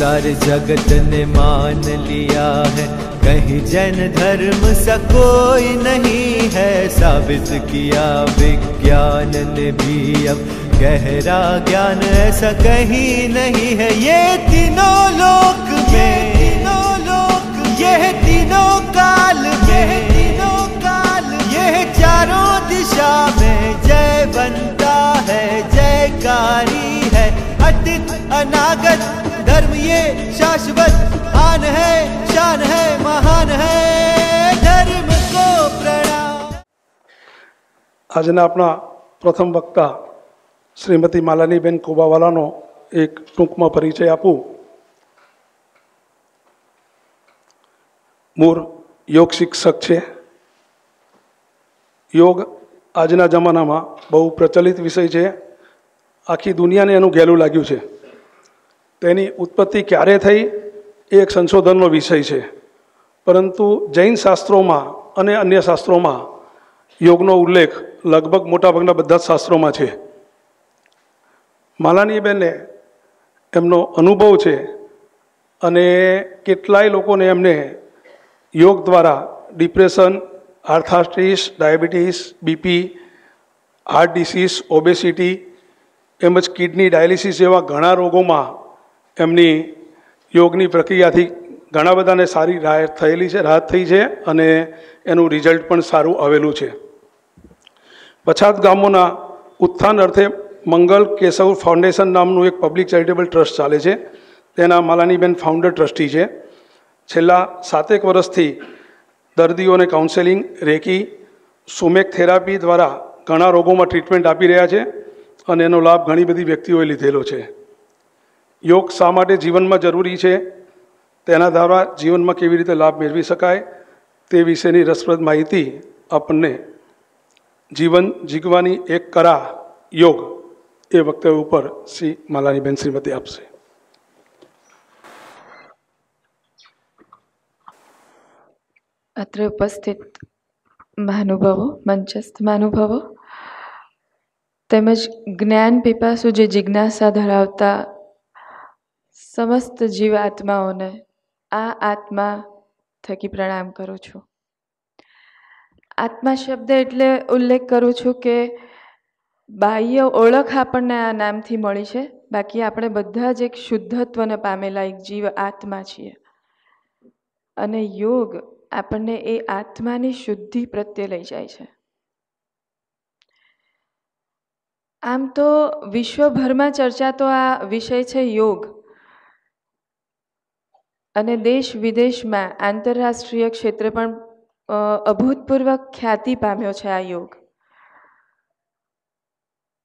सारे जगत ने मान लिया है कहीं जैन धर्म सा कोई नहीं है साबित किया विज्ञान ने भी अब गहरा ज्ञान ऐसा कहीं नहीं है ये तीनों लोक में तीनों लोक यह तीनों काल में तीनों काल यह चारों दिशा में जय बनता है जयकारी है अतीत अनागत धर्म ये शाश्वत आन है शान है महान है ધર્મ કો પ્રણામ આજના આપણા પ્રથમ વક્તા શ્રીમતી માલાનીબેન કોબાવાલાનો એક ટૂંકમાં પરિચય આપું મૂર યોગ શિક્ષક છે યોગ આજના જમાનામાં બહુ પ્રચલિત વિષય છે આખી દુનિયાને એનું ગેલું લાગ્યું છે તેની ઉત્પત્તિ ક્યારે થઈ એ એક સંશોધનનો વિષય છે પરંતુ જૈન શાસ્ત્રોમાં અને અન્ય શાસ્ત્રોમાં યોગનો ઉલ્લેખ લગભગ મોટાભાગના બધા જ શાસ્ત્રોમાં છે માલાની બેને એમનો અનુભવ છે અને કેટલાય લોકોને એમને યોગ દ્વારા depression arthritis diabetes BP heart disease obesity એમજ કિડની ડાયાલિસિસ જેવા ઘણા રોગોમાં એમની યોગની પ્રક્રિયાથી ઘણા બધાને સારી રાહત થયેલી છે રાહત થઈ છે અને એનું રિઝલ્ટ પણ સારું આવેલું છે પછાત ગામોના ઉત્થાન અર્થે મંગલ કેશવ ફાઉન્ડેશન નામનું એક પબ્લિક ચેરિટેબલ ટ્રસ્ટ ચાલે છે તેના માલાનીબેન ફાઉન્ડર ટ્રસ્ટી છે છેલ્લા સાતેક વર્ષથી દર્દીઓને કાઉન્સેલિંગ રેકી સુમેક થેરાપી દ્વારા ઘણા રોગોમાં ટ્રીટમેન્ટ આપી રહ્યા છે અને એનો લાભ ઘણી બધી વ્યક્તિઓએ લીધેલો છે યોગ શા માટે જીવનમાં જરૂરી છે તેના દ્વારા જીવનમાં કેવી રીતે લાભ મેળવી શકાય તે વિશેની રસપ્રદ માહિતી આપણને જીવન જીગવાની એક કરા યોગ એ વક્તવ્ય ઉપર શ્રી માલાનીબેન શ્રીમતી આપશે અત્રે ઉપસ્થિત મહાનુભાવો મંચસ્થ મહાનુભાવો તેમજ જ્ઞાન પીપાસુ જે જિજ્ઞાસા ધરાવતા સમસ્ત જીવાત્માઓને આ આત્મા થકી પ્રણામ કરું છું આત્મા શબ્દ એટલે ઉલ્લેખ કરું છું કે બાહ્ય ઓળખ આપણને આ નામથી મળી છે બાકી આપણે બધા જ એક શુદ્ધત્વને પામેલા એક જીવ આત્મા છીએ અને યોગ આપણને એ આત્માની શુદ્ધિ પ્રત્યે લઈ જાય છે આમ તો વિશ્વભરમાં ચર્ચા તો આ વિષય છે યોગ અને દેશ વિદેશમાં આંતરરાષ્ટ્રીય ક્ષેત્રે પણ અભૂતપૂર્વ ખ્યાતિ પામ્યો છે આ યોગ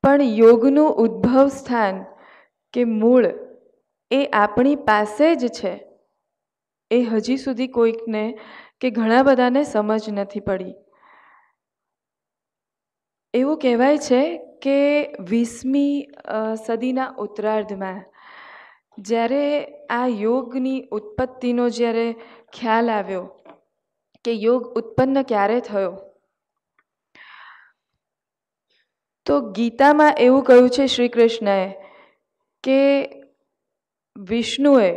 પણ યોગનું ઉદ્ભવ સ્થાન કે મૂળ એ આપણી પાસે જ છે એ હજી સુધી કોઈકને કે ઘણા બધાને સમજ નથી પડી એવું કહેવાય છે કે વીસમી સદીના ઉત્તરાર્ધમાં જ્યારે આ યોગની ઉત્પત્તિનો જ્યારે ખ્યાલ આવ્યો કે યોગ ઉત્પન્ન ક્યારે થયો તો ગીતામાં એવું કહ્યું છે શ્રી કૃષ્ણએ કે વિષ્ણુએ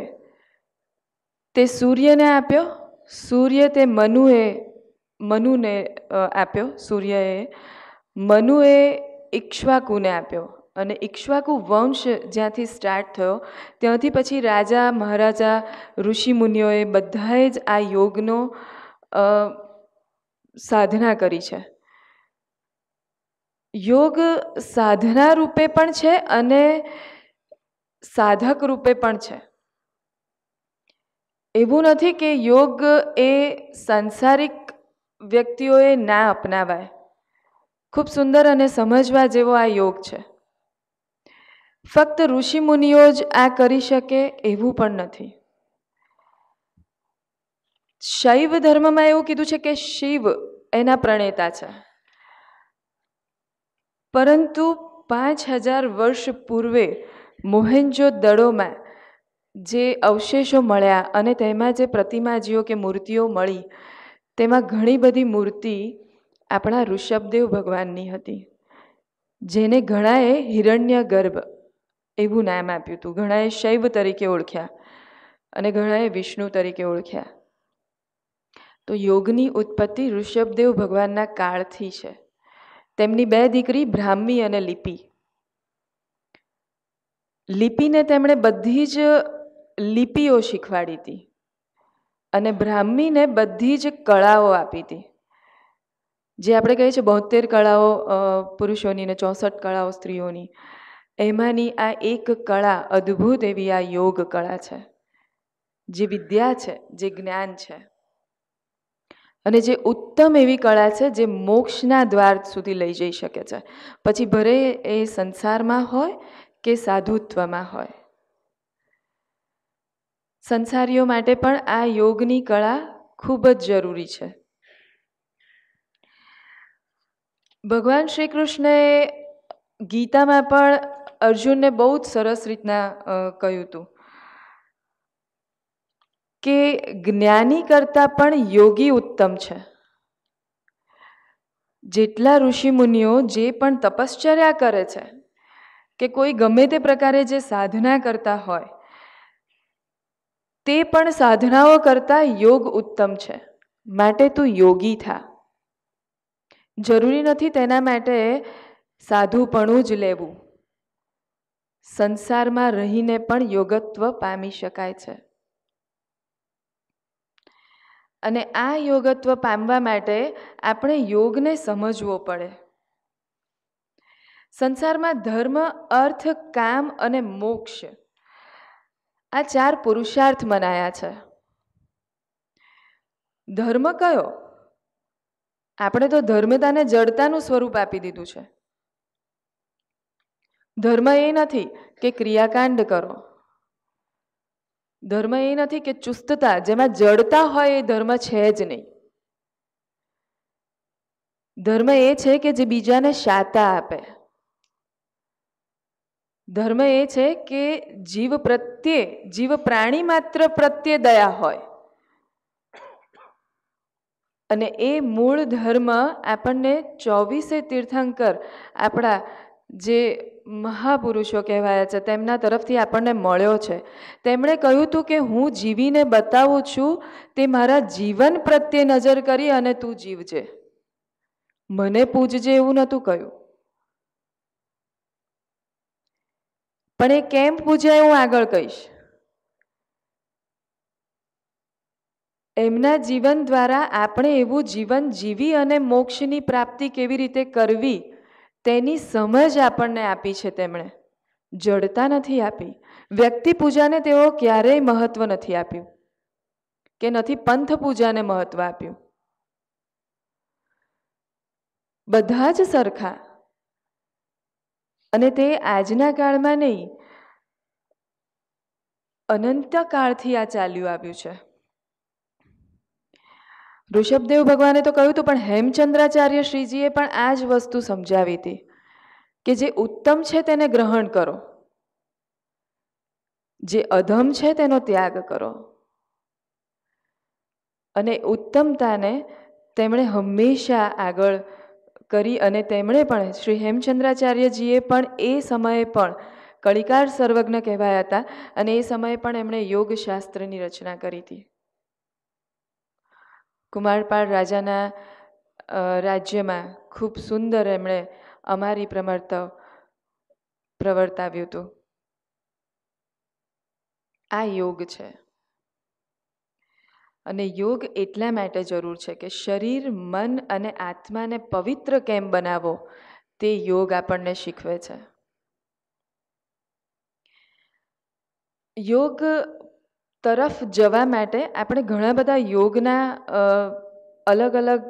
તે સૂર્યને આપ્યો સૂર્ય તે મનુએ મનુને આપ્યો સૂર્યએ મનુએ ઇક્ષ્વાકુને આપ્યો અને ઇક્ષ્વાકુ વંશ જ્યાંથી સ્ટાર્ટ થયો ત્યાંથી પછી રાજા મહારાજા ઋષિમુનિઓએ બધાએ જ આ યોગનો સાધના કરી છે યોગ સાધના રૂપે પણ છે અને સાધક રૂપે પણ છે એવું નથી કે યોગ એ સાંસારિક વ્યક્તિઓએ ના અપનાવાય ખૂબ સુંદર અને સમજવા જેવો આ યોગ છે ફક્ત ઋષિમુનિઓ જ આ કરી શકે એવું પણ નથી શૈવ ધર્મમાં એવું કીધું છે કે શિવ એના પ્રણેતા છે પરંતુ પાંચ હજાર વર્ષ પૂર્વે મોહેન્જો દડોમાં જે અવશેષો મળ્યા અને તેમાં જે પ્રતિમાજીઓ કે મૂર્તિઓ મળી તેમાં ઘણી બધી મૂર્તિ આપણા ઋષભદેવ ભગવાનની હતી જેને ઘણાએ હિરણ્ય ગર્ભ એવું નામ આપ્યું હતું ઘણાએ શૈવ તરીકે ઓળખ્યા અને ઘણાએ વિષ્ણુ તરીકે ઓળખ્યા તો યોગની ઉત્પત્તિ ઋષભદેવ ભગવાનના કાળથી છે તેમની બે દીકરી બ્રાહ્મી અને લિપિ લિપિને તેમણે બધી જ લિપિઓ શીખવાડી હતી અને બ્રાહ્મીને બધી જ કળાઓ આપી હતી જે આપણે કહીએ છીએ બોતેર કળાઓ પુરુષોની ને ચોસઠ કળાઓ સ્ત્રીઓની એમાંની આ એક કળા અદ્ભુત એવી આ યોગ કળા છે જે વિદ્યા છે જે જ્ઞાન છે અને જે ઉત્તમ એવી કળા છે જે મોક્ષના દ્વાર સુધી લઈ જઈ શકે છે પછી ભરે એ સંસારમાં હોય કે સાધુત્વમાં હોય સંસારીઓ માટે પણ આ યોગની કળા ખૂબ જ જરૂરી છે ભગવાન શ્રી કૃષ્ણએ ગીતામાં પણ અર્જુનને બહુ જ સરસ રીતના કહ્યું હતું કે જ્ઞાની કરતાં પણ યોગી ઉત્તમ છે જેટલા ઋષિમુનિઓ જે પણ તપશ્ચર્યા કરે છે કે કોઈ ગમે તે પ્રકારે જે સાધના કરતા હોય તે પણ સાધનાઓ કરતાં યોગ ઉત્તમ છે માટે તું યોગી થા જરૂરી નથી તેના માટે સાધુપણું જ લેવું સંસારમાં રહીને પણ યોગત્વ પામી શકાય છે અને આ યોગત્વ પામવા માટે આપણે યોગને સમજવો પડે સંસારમાં ધર્મ અર્થ કામ અને મોક્ષ આ ચાર પુરુષાર્થ મનાયા છે ધર્મ કયો આપણે તો ધર્મતાને જડતાનું સ્વરૂપ આપી દીધું છે ધર્મ એ નથી કે ક્રિયાકાંડ કરો ધર્મ એ નથી કે ચુસ્તતા જેમાં જડતા હોય એ ધર્મ છે જ નહીં ધર્મ એ છે કે જે બીજાને શાતા આપે ધર્મ એ છે કે જીવ પ્રત્યે જીવ પ્રાણી માત્ર પ્રત્યે દયા હોય અને એ મૂળ ધર્મ આપણને ચોવીસે તીર્થંકર આપણા જે મહાપુરુષો કહેવાયા છે તેમના તરફથી આપણને મળ્યો છે તેમણે કહ્યું હતું કે હું જીવીને બતાવું છું તે મારા જીવન પ્રત્યે નજર કરી અને તું જીવજે મને પૂજજે એવું નહોતું કહ્યું પણ એ કેમ પૂજ્યા હું આગળ કહીશ એમના જીવન દ્વારા આપણે એવું જીવન જીવી અને મોક્ષની પ્રાપ્તિ કેવી રીતે કરવી તેની સમજ આપણને આપી છે તેમણે જડતા નથી આપી વ્યક્તિ પૂજાને તેઓ ક્યારેય મહત્વ નથી આપ્યું કે નથી પંથ પૂજાને મહત્વ આપ્યું બધા જ સરખા અને તે આજના કાળમાં નહીં અનંતકાળથી આ ચાલ્યું આવ્યું છે ઋષભદેવ ભગવાને તો કહ્યું હતું પણ હેમચંદ્રાચાર્ય શ્રીજીએ પણ આ જ વસ્તુ સમજાવી હતી કે જે ઉત્તમ છે તેને ગ્રહણ કરો જે અધમ છે તેનો ત્યાગ કરો અને ઉત્તમતાને તેમણે હંમેશા આગળ કરી અને તેમણે પણ શ્રી હેમચંદ્રાચાર્યજીએ પણ એ સમયે પણ કળિકાર સર્વજ્ઞ કહેવાયા હતા અને એ સમયે પણ એમણે યોગશાસ્ત્રની રચના કરી હતી કુમારપાળ રાજાના રાજ્યમાં ખૂબ સુંદર એમણે અમારી પ્રમર્તવ પ્રવર્તાવ્યું હતું આ યોગ છે અને યોગ એટલા માટે જરૂર છે કે શરીર મન અને આત્માને પવિત્ર કેમ બનાવો તે યોગ આપણને શીખવે છે યોગ તરફ જવા માટે આપણે ઘણા બધા યોગના અલગ અલગ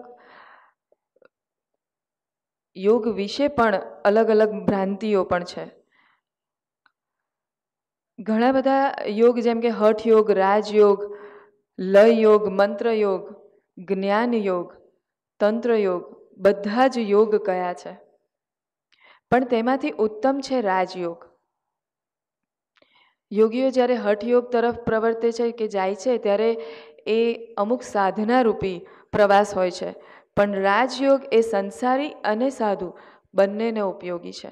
યોગ વિશે પણ અલગ અલગ ભ્રાંતિઓ પણ છે ઘણા બધા યોગ જેમ કે હઠ યોગ રાજયોગ લય યોગ મંત્ર યોગ જ્ઞાન યોગ તંત્ર યોગ બધા જ યોગ કયા છે પણ તેમાંથી ઉત્તમ છે રાજયોગ યોગીઓ જ્યારે હઠ યોગ તરફ પ્રવર્તે છે કે જાય છે ત્યારે એ અમુક સાધનારૂપી પ્રવાસ હોય છે પણ રાજયોગ એ સંસારી અને સાધુ બંનેને ઉપયોગી છે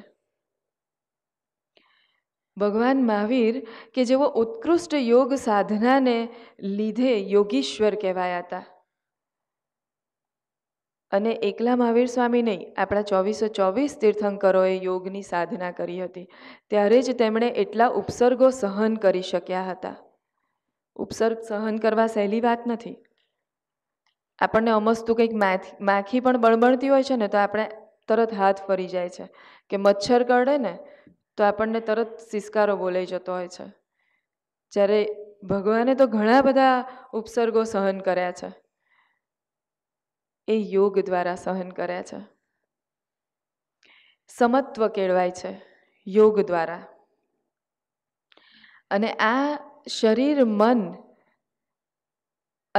ભગવાન મહાવીર કે જેઓ ઉત્કૃષ્ટ યોગ સાધનાને લીધે યોગીશ્વર કહેવાયા હતા અને એકલા મહાવીર સ્વામી નહીં આપણા ચોવીસો ચોવીસ તીર્થંકરોએ યોગની સાધના કરી હતી ત્યારે જ તેમણે એટલા ઉપસર્ગો સહન કરી શક્યા હતા ઉપસર્ગ સહન કરવા સહેલી વાત નથી આપણને અમસ્તું કંઈક માખી પણ બળબણતી હોય છે ને તો આપણે તરત હાથ ફરી જાય છે કે મચ્છર કરડે ને તો આપણને તરત સિસકારો બોલાઈ જતો હોય છે જ્યારે ભગવાને તો ઘણા બધા ઉપસર્ગો સહન કર્યા છે એ યોગ દ્વારા સહન કરે છે સમત્વ કેળવાય છે યોગ દ્વારા અને આ શરીર મન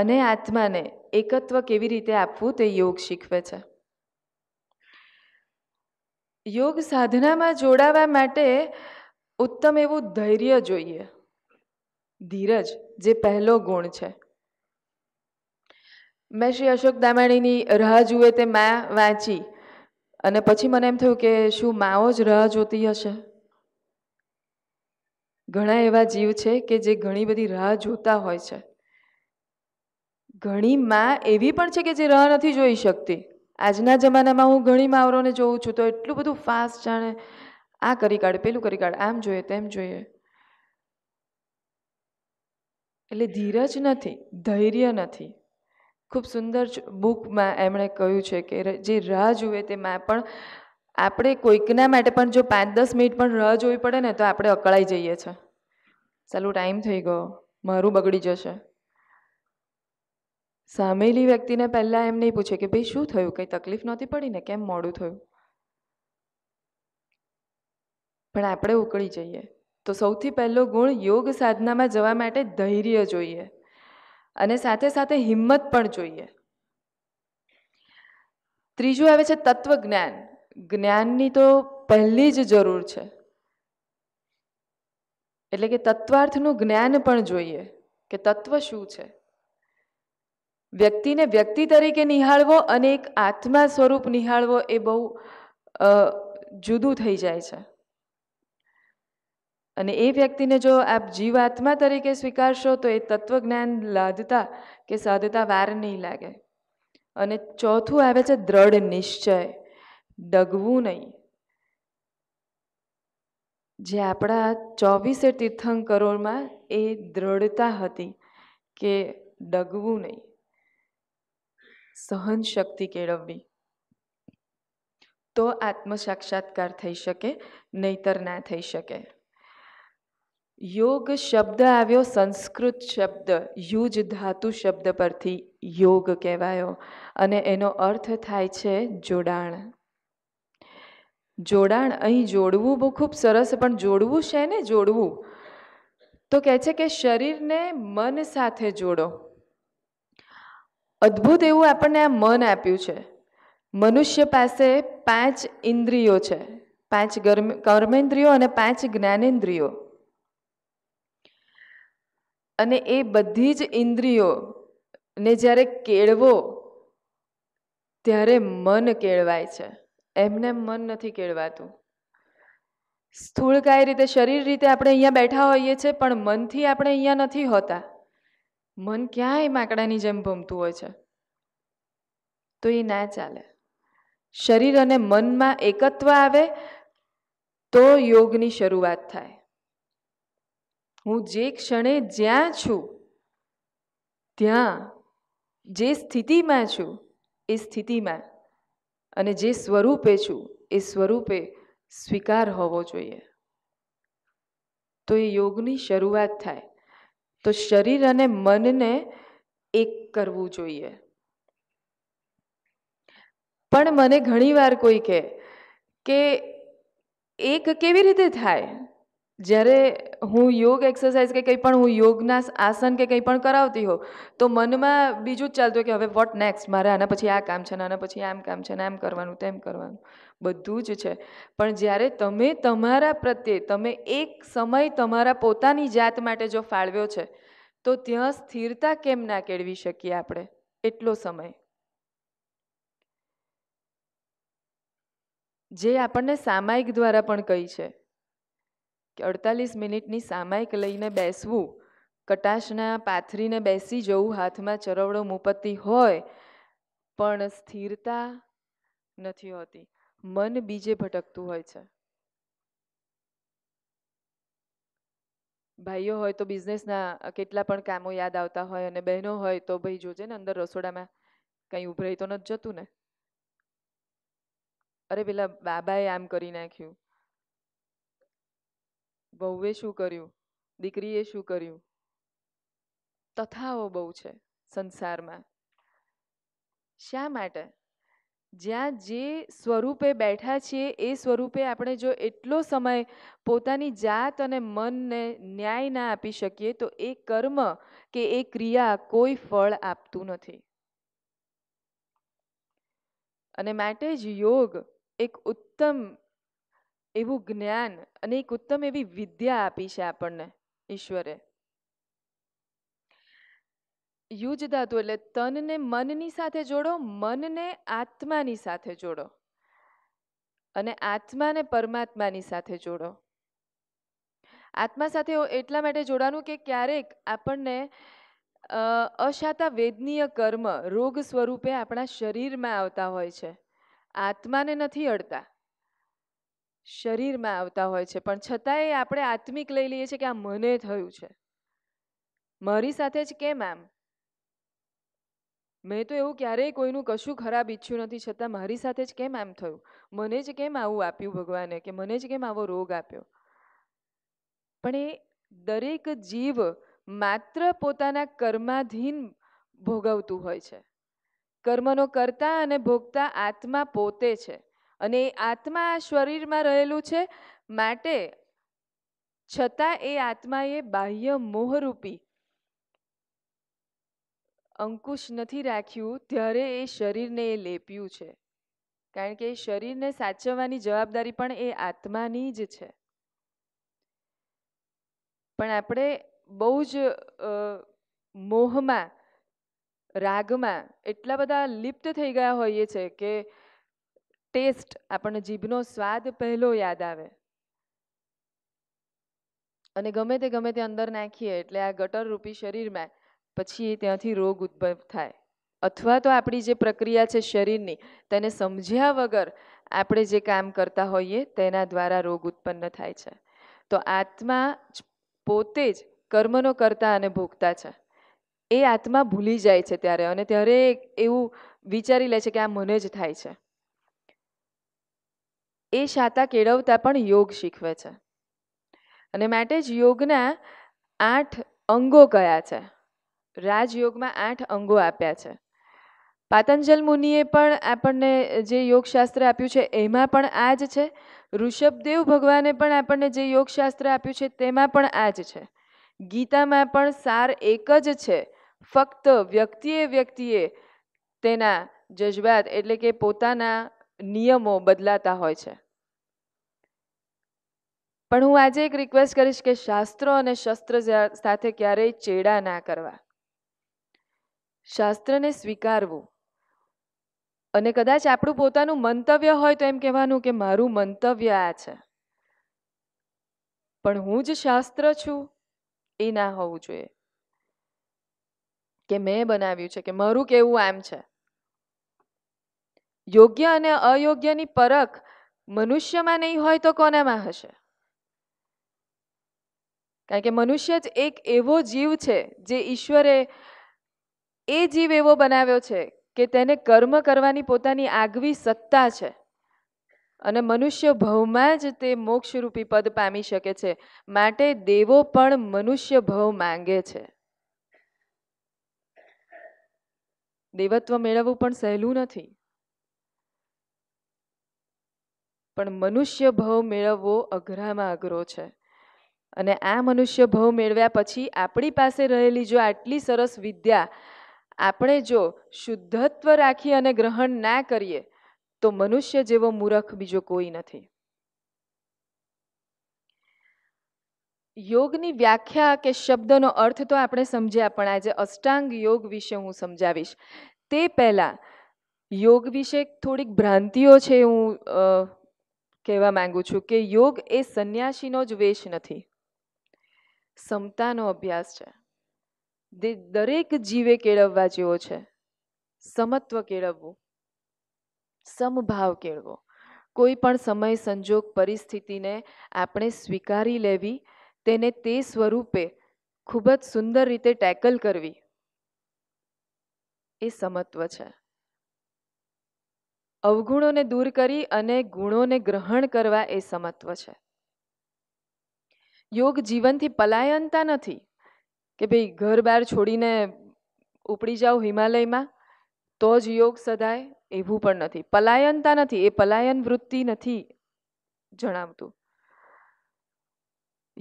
અને આત્માને એકત્વ કેવી રીતે આપવું તે યોગ શીખવે છે યોગ સાધનામાં જોડાવા માટે ઉત્તમ એવું ધૈર્ય જોઈએ ધીરજ જે પહેલો ગુણ છે મેં શ્રી અશોક દામાણીની રાહ જુએ તે મા વાંચી અને પછી મને એમ થયું કે શું માઓ જ રાહ જોતી હશે ઘણા એવા જીવ છે કે જે ઘણી બધી રાહ જોતા હોય છે ઘણી માં એવી પણ છે કે જે રાહ નથી જોઈ શકતી આજના જમાનામાં હું ઘણી માવરોને જોઉં છું તો એટલું બધું ફાસ્ટ જાણે આ કરી કાઢ પેલું કરી કાઢ આમ જોઈએ તેમ જોઈએ એટલે ધીરજ નથી ધૈર્ય નથી ખૂબ સુંદર બુકમાં એમણે કહ્યું છે કે જે રાહ જુએ તેમાં પણ આપણે કોઈકના માટે પણ જો પાંચ દસ મિનિટ પણ રાહ જોવી પડે ને તો આપણે અકળાઈ જઈએ છીએ ચાલુ ટાઈમ થઈ ગયો મારું બગડી જશે સામેલી વ્યક્તિને પહેલાં એમ નહીં પૂછે કે ભાઈ શું થયું કંઈ તકલીફ નહોતી પડી ને કેમ મોડું થયું પણ આપણે ઉકળી જઈએ તો સૌથી પહેલો ગુણ યોગ સાધનામાં જવા માટે ધૈર્ય જોઈએ અને સાથે સાથે હિંમત પણ જોઈએ ત્રીજું આવે છે તત્વજ્ઞાન જ્ઞાનની તો પહેલી જ જરૂર છે એટલે કે તત્વાર્થનું જ્ઞાન પણ જોઈએ કે તત્વ શું છે વ્યક્તિને વ્યક્તિ તરીકે નિહાળવો અને એક આત્મા સ્વરૂપ નિહાળવો એ બહુ જુદું થઈ જાય છે અને એ વ્યક્તિને જો આપ જીવાત્મા તરીકે સ્વીકારશો તો એ તત્વજ્ઞાન લાદતા કે સાધતા વાર નહીં લાગે અને ચોથું આવે છે દ્રઢ નિશ્ચય ડગવું નહીં જે આપણા ચોવીસે તીર્થંકરોમાં એ દ્રઢતા હતી કે ડગવું નહીં સહન શક્તિ કેળવવી તો આત્મ સાક્ષાત્કાર થઈ શકે નહીતર ના થઈ શકે યોગ શબ્દ આવ્યો સંસ્કૃત શબ્દ યુજ ધાતુ શબ્દ પરથી યોગ કહેવાયો અને એનો અર્થ થાય છે જોડાણ જોડાણ અહીં જોડવું બહુ ખૂબ સરસ પણ જોડવું છે ને જોડવું તો કહે છે કે શરીરને મન સાથે જોડો અદ્ભુત એવું આપણને આ મન આપ્યું છે મનુષ્ય પાસે પાંચ ઇન્દ્રિયો છે પાંચ કર્મેન્દ્રિયો અને પાંચ જ્ઞાનેન્દ્રિયો અને એ બધી જ ઇન્દ્રિયોને જ્યારે કેળવો ત્યારે મન કેળવાય છે એમને મન નથી કેળવાતું સ્થૂળકાય રીતે શરીર રીતે આપણે અહીંયા બેઠા હોઈએ છીએ પણ મનથી આપણે અહીંયા નથી હોતા મન ક્યાંય માકડાની જેમ ભમતું હોય છે તો એ ના ચાલે શરીર અને મનમાં એકત્વ આવે તો યોગની શરૂઆત થાય હું જે ક્ષણે જ્યાં છું ત્યાં જે સ્થિતિમાં છું એ સ્થિતિમાં અને જે સ્વરૂપે છું એ સ્વરૂપે સ્વીકાર હોવો જોઈએ તો એ યોગની શરૂઆત થાય તો શરીર અને મનને એક કરવું જોઈએ પણ મને ઘણીવાર કોઈ કહે કે એક કેવી રીતે થાય જ્યારે હું યોગ એક્સરસાઇઝ કે કંઈ પણ હું યોગના આસન કે કંઈ પણ કરાવતી હોઉં તો મનમાં બીજું જ ચાલતું કે હવે વોટ નેક્સ્ટ મારે આના પછી આ કામ છે ને આના પછી આમ કામ છે ને આમ કરવાનું તેમ કરવાનું બધું જ છે પણ જ્યારે તમે તમારા પ્રત્યે તમે એક સમય તમારા પોતાની જાત માટે જો ફાળવ્યો છે તો ત્યાં સ્થિરતા કેમ ના કેળવી શકીએ આપણે એટલો સમય જે આપણને સામાયિક દ્વારા પણ કહી છે કે અડતાલીસ મિનિટની સામાયિક લઈને બેસવું કટાશના પાથરીને બેસી જવું હાથમાં ચરવડો મુપત્તી હોય પણ સ્થિરતા નથી હોતી મન બીજે ભટકતું હોય છે ભાઈઓ હોય તો બિઝનેસના કેટલા પણ કામો યાદ આવતા હોય અને બહેનો હોય તો ભાઈ જોજે ને અંદર રસોડામાં કંઈ ઉભરાઈ તો નથી જતું ને અરે પેલા બાબાએ આમ કરી નાખ્યું બહુએ શું કર્યું દીકરીએ શું કર્યું તથાઓ બહુ છે સંસારમાં શા માટે જ્યાં જે સ્વરૂપે બેઠા છીએ એ સ્વરૂપે આપણે જો એટલો સમય પોતાની જાત અને મનને ન્યાય ના આપી શકીએ તો એ કર્મ કે એ ક્રિયા કોઈ ફળ આપતું નથી અને માટે જ યોગ એક ઉત્તમ એવું જ્ઞાન અને એક ઉત્તમ એવી વિદ્યા આપી છે આપણને ઈશ્વરે યુજ ધાતુ એટલે તનને મનની સાથે જોડો મનને આત્માની સાથે જોડો અને આત્માને પરમાત્માની સાથે જોડો આત્મા સાથે એટલા માટે જોડાનું કે ક્યારેક આપણને અશાતા વેદનીય કર્મ રોગ સ્વરૂપે આપણા શરીરમાં આવતા હોય છે આત્માને નથી અડતા શરીરમાં આવતા હોય છે પણ છતાંય આપણે આત્મિક લઈ લઈએ છીએ કે આ મને થયું છે મારી સાથે જ કેમ આમ મેં તો એવું ક્યારેય કોઈનું કશું ખરાબ ઈચ્છ્યું નથી છતાં મારી સાથે જ કેમ આમ થયું મને જ કેમ આવું આપ્યું ભગવાને કે મને જ કેમ આવો રોગ આપ્યો પણ એ દરેક જીવ માત્ર પોતાના કર્માધીન ભોગવતું હોય છે કર્મનો કરતા અને ભોગતા આત્મા પોતે છે અને આત્મા આ શરીરમાં રહેલું છે માટે છતાં એ આત્માએ બાહ્ય મોહરૂપી અંકુશ નથી રાખ્યું ત્યારે એ શરીરને એ લેપ્યું છે કારણ કે એ શરીરને સાચવવાની જવાબદારી પણ એ આત્માની જ છે પણ આપણે બહુ જ મોહમાં રાગમાં એટલા બધા લિપ્ત થઈ ગયા હોઈએ છીએ કે ટેસ્ટ આપણને જીભનો સ્વાદ પહેલો યાદ આવે અને ગમે તે ગમે તે અંદર નાખીએ એટલે આ ગટર રૂપી શરીરમાં પછી ત્યાંથી રોગ ઉદ્ભવ થાય અથવા તો આપણી જે પ્રક્રિયા છે શરીરની તેને સમજ્યા વગર આપણે જે કામ કરતા હોઈએ તેના દ્વારા રોગ ઉત્પન્ન થાય છે તો આત્મા પોતે જ કર્મનો કરતા અને ભોગતા છે એ આત્મા ભૂલી જાય છે ત્યારે અને ત્યારે એવું વિચારી લે છે કે આ મને જ થાય છે એ છાતા કેળવતા પણ યોગ શીખવે છે અને માટે જ યોગના આઠ અંગો કયા છે રાજયોગમાં આઠ અંગો આપ્યા છે પાતંજલ મુનિએ પણ આપણને જે યોગશાસ્ત્ર આપ્યું છે એમાં પણ આ જ છે ઋષભદેવ ભગવાને પણ આપણને જે યોગશાસ્ત્ર આપ્યું છે તેમાં પણ આ જ છે ગીતામાં પણ સાર એક જ છે ફક્ત વ્યક્તિએ વ્યક્તિએ તેના જજ્બાત એટલે કે પોતાના નિયમો બદલાતા હોય છે પણ હું આજે એક રિક્વેસ્ટ કરીશ કે શાસ્ત્રો અને શસ્ત્ર સાથે ક્યારેય ચેડા ના કરવા શાસ્ત્રને સ્વીકારવું અને કદાચ આપણું પોતાનું મંતવ્ય હોય તો એમ કહેવાનું કે મારું મંતવ્ય આ છે પણ હું જ શાસ્ત્ર છું એ ના હોવું જોઈએ કે મેં બનાવ્યું છે કે મારું કેવું આમ છે યોગ્ય અને અયોગ્યની પરખ મનુષ્યમાં નહીં હોય તો કોનામાં હશે કારણ કે મનુષ્ય જ એક એવો જીવ છે જે ઈશ્વરે એ જીવ એવો બનાવ્યો છે કે તેને કર્મ કરવાની પોતાની આગવી સત્તા છે અને મનુષ્ય ભવમાં જ તે મોક્ષરૂપી પદ પામી શકે છે માટે દેવો પણ મનુષ્ય ભવ માંગે છે દેવત્વ મેળવવું પણ સહેલું નથી પણ મનુષ્ય ભવ મેળવવો અઘરામાં અઘરો છે અને આ મનુષ્ય ભવ મેળવ્યા પછી આપણી પાસે રહેલી જો આટલી સરસ વિદ્યા આપણે જો શુદ્ધત્વ રાખી અને ગ્રહણ ના કરીએ તો મનુષ્ય જેવો મૂરખ બીજો કોઈ નથી યોગની વ્યાખ્યા કે શબ્દનો અર્થ તો આપણે સમજ્યા પણ આજે અષ્ટાંગ યોગ વિશે હું સમજાવીશ તે પહેલાં યોગ વિશે થોડીક ભ્રાંતિઓ છે હું કહેવા માંગુ છું કે યોગ એ સંન્યાસીનો જ વેશ નથી સમતાનો અભ્યાસ છે દરેક જીવે કેળવવા જેવો છે સમત્વ કેળવવું સમભાવ કેળવો કોઈ પણ સમય સંજોગ પરિસ્થિતિને આપણે સ્વીકારી લેવી તેને તે સ્વરૂપે ખૂબ જ સુંદર રીતે ટેકલ કરવી એ સમત્વ છે અવગુણોને દૂર કરી અને ગુણોને ગ્રહણ કરવા એ સમત્વ છે યોગ જીવનથી પલાયનતા નથી કે ભાઈ ઘર બહાર છોડીને ઉપડી જાઓ હિમાલયમાં તો જ યોગ સદાય એવું પણ નથી પલાયનતા નથી એ પલાયન વૃત્તિ નથી જણાવતું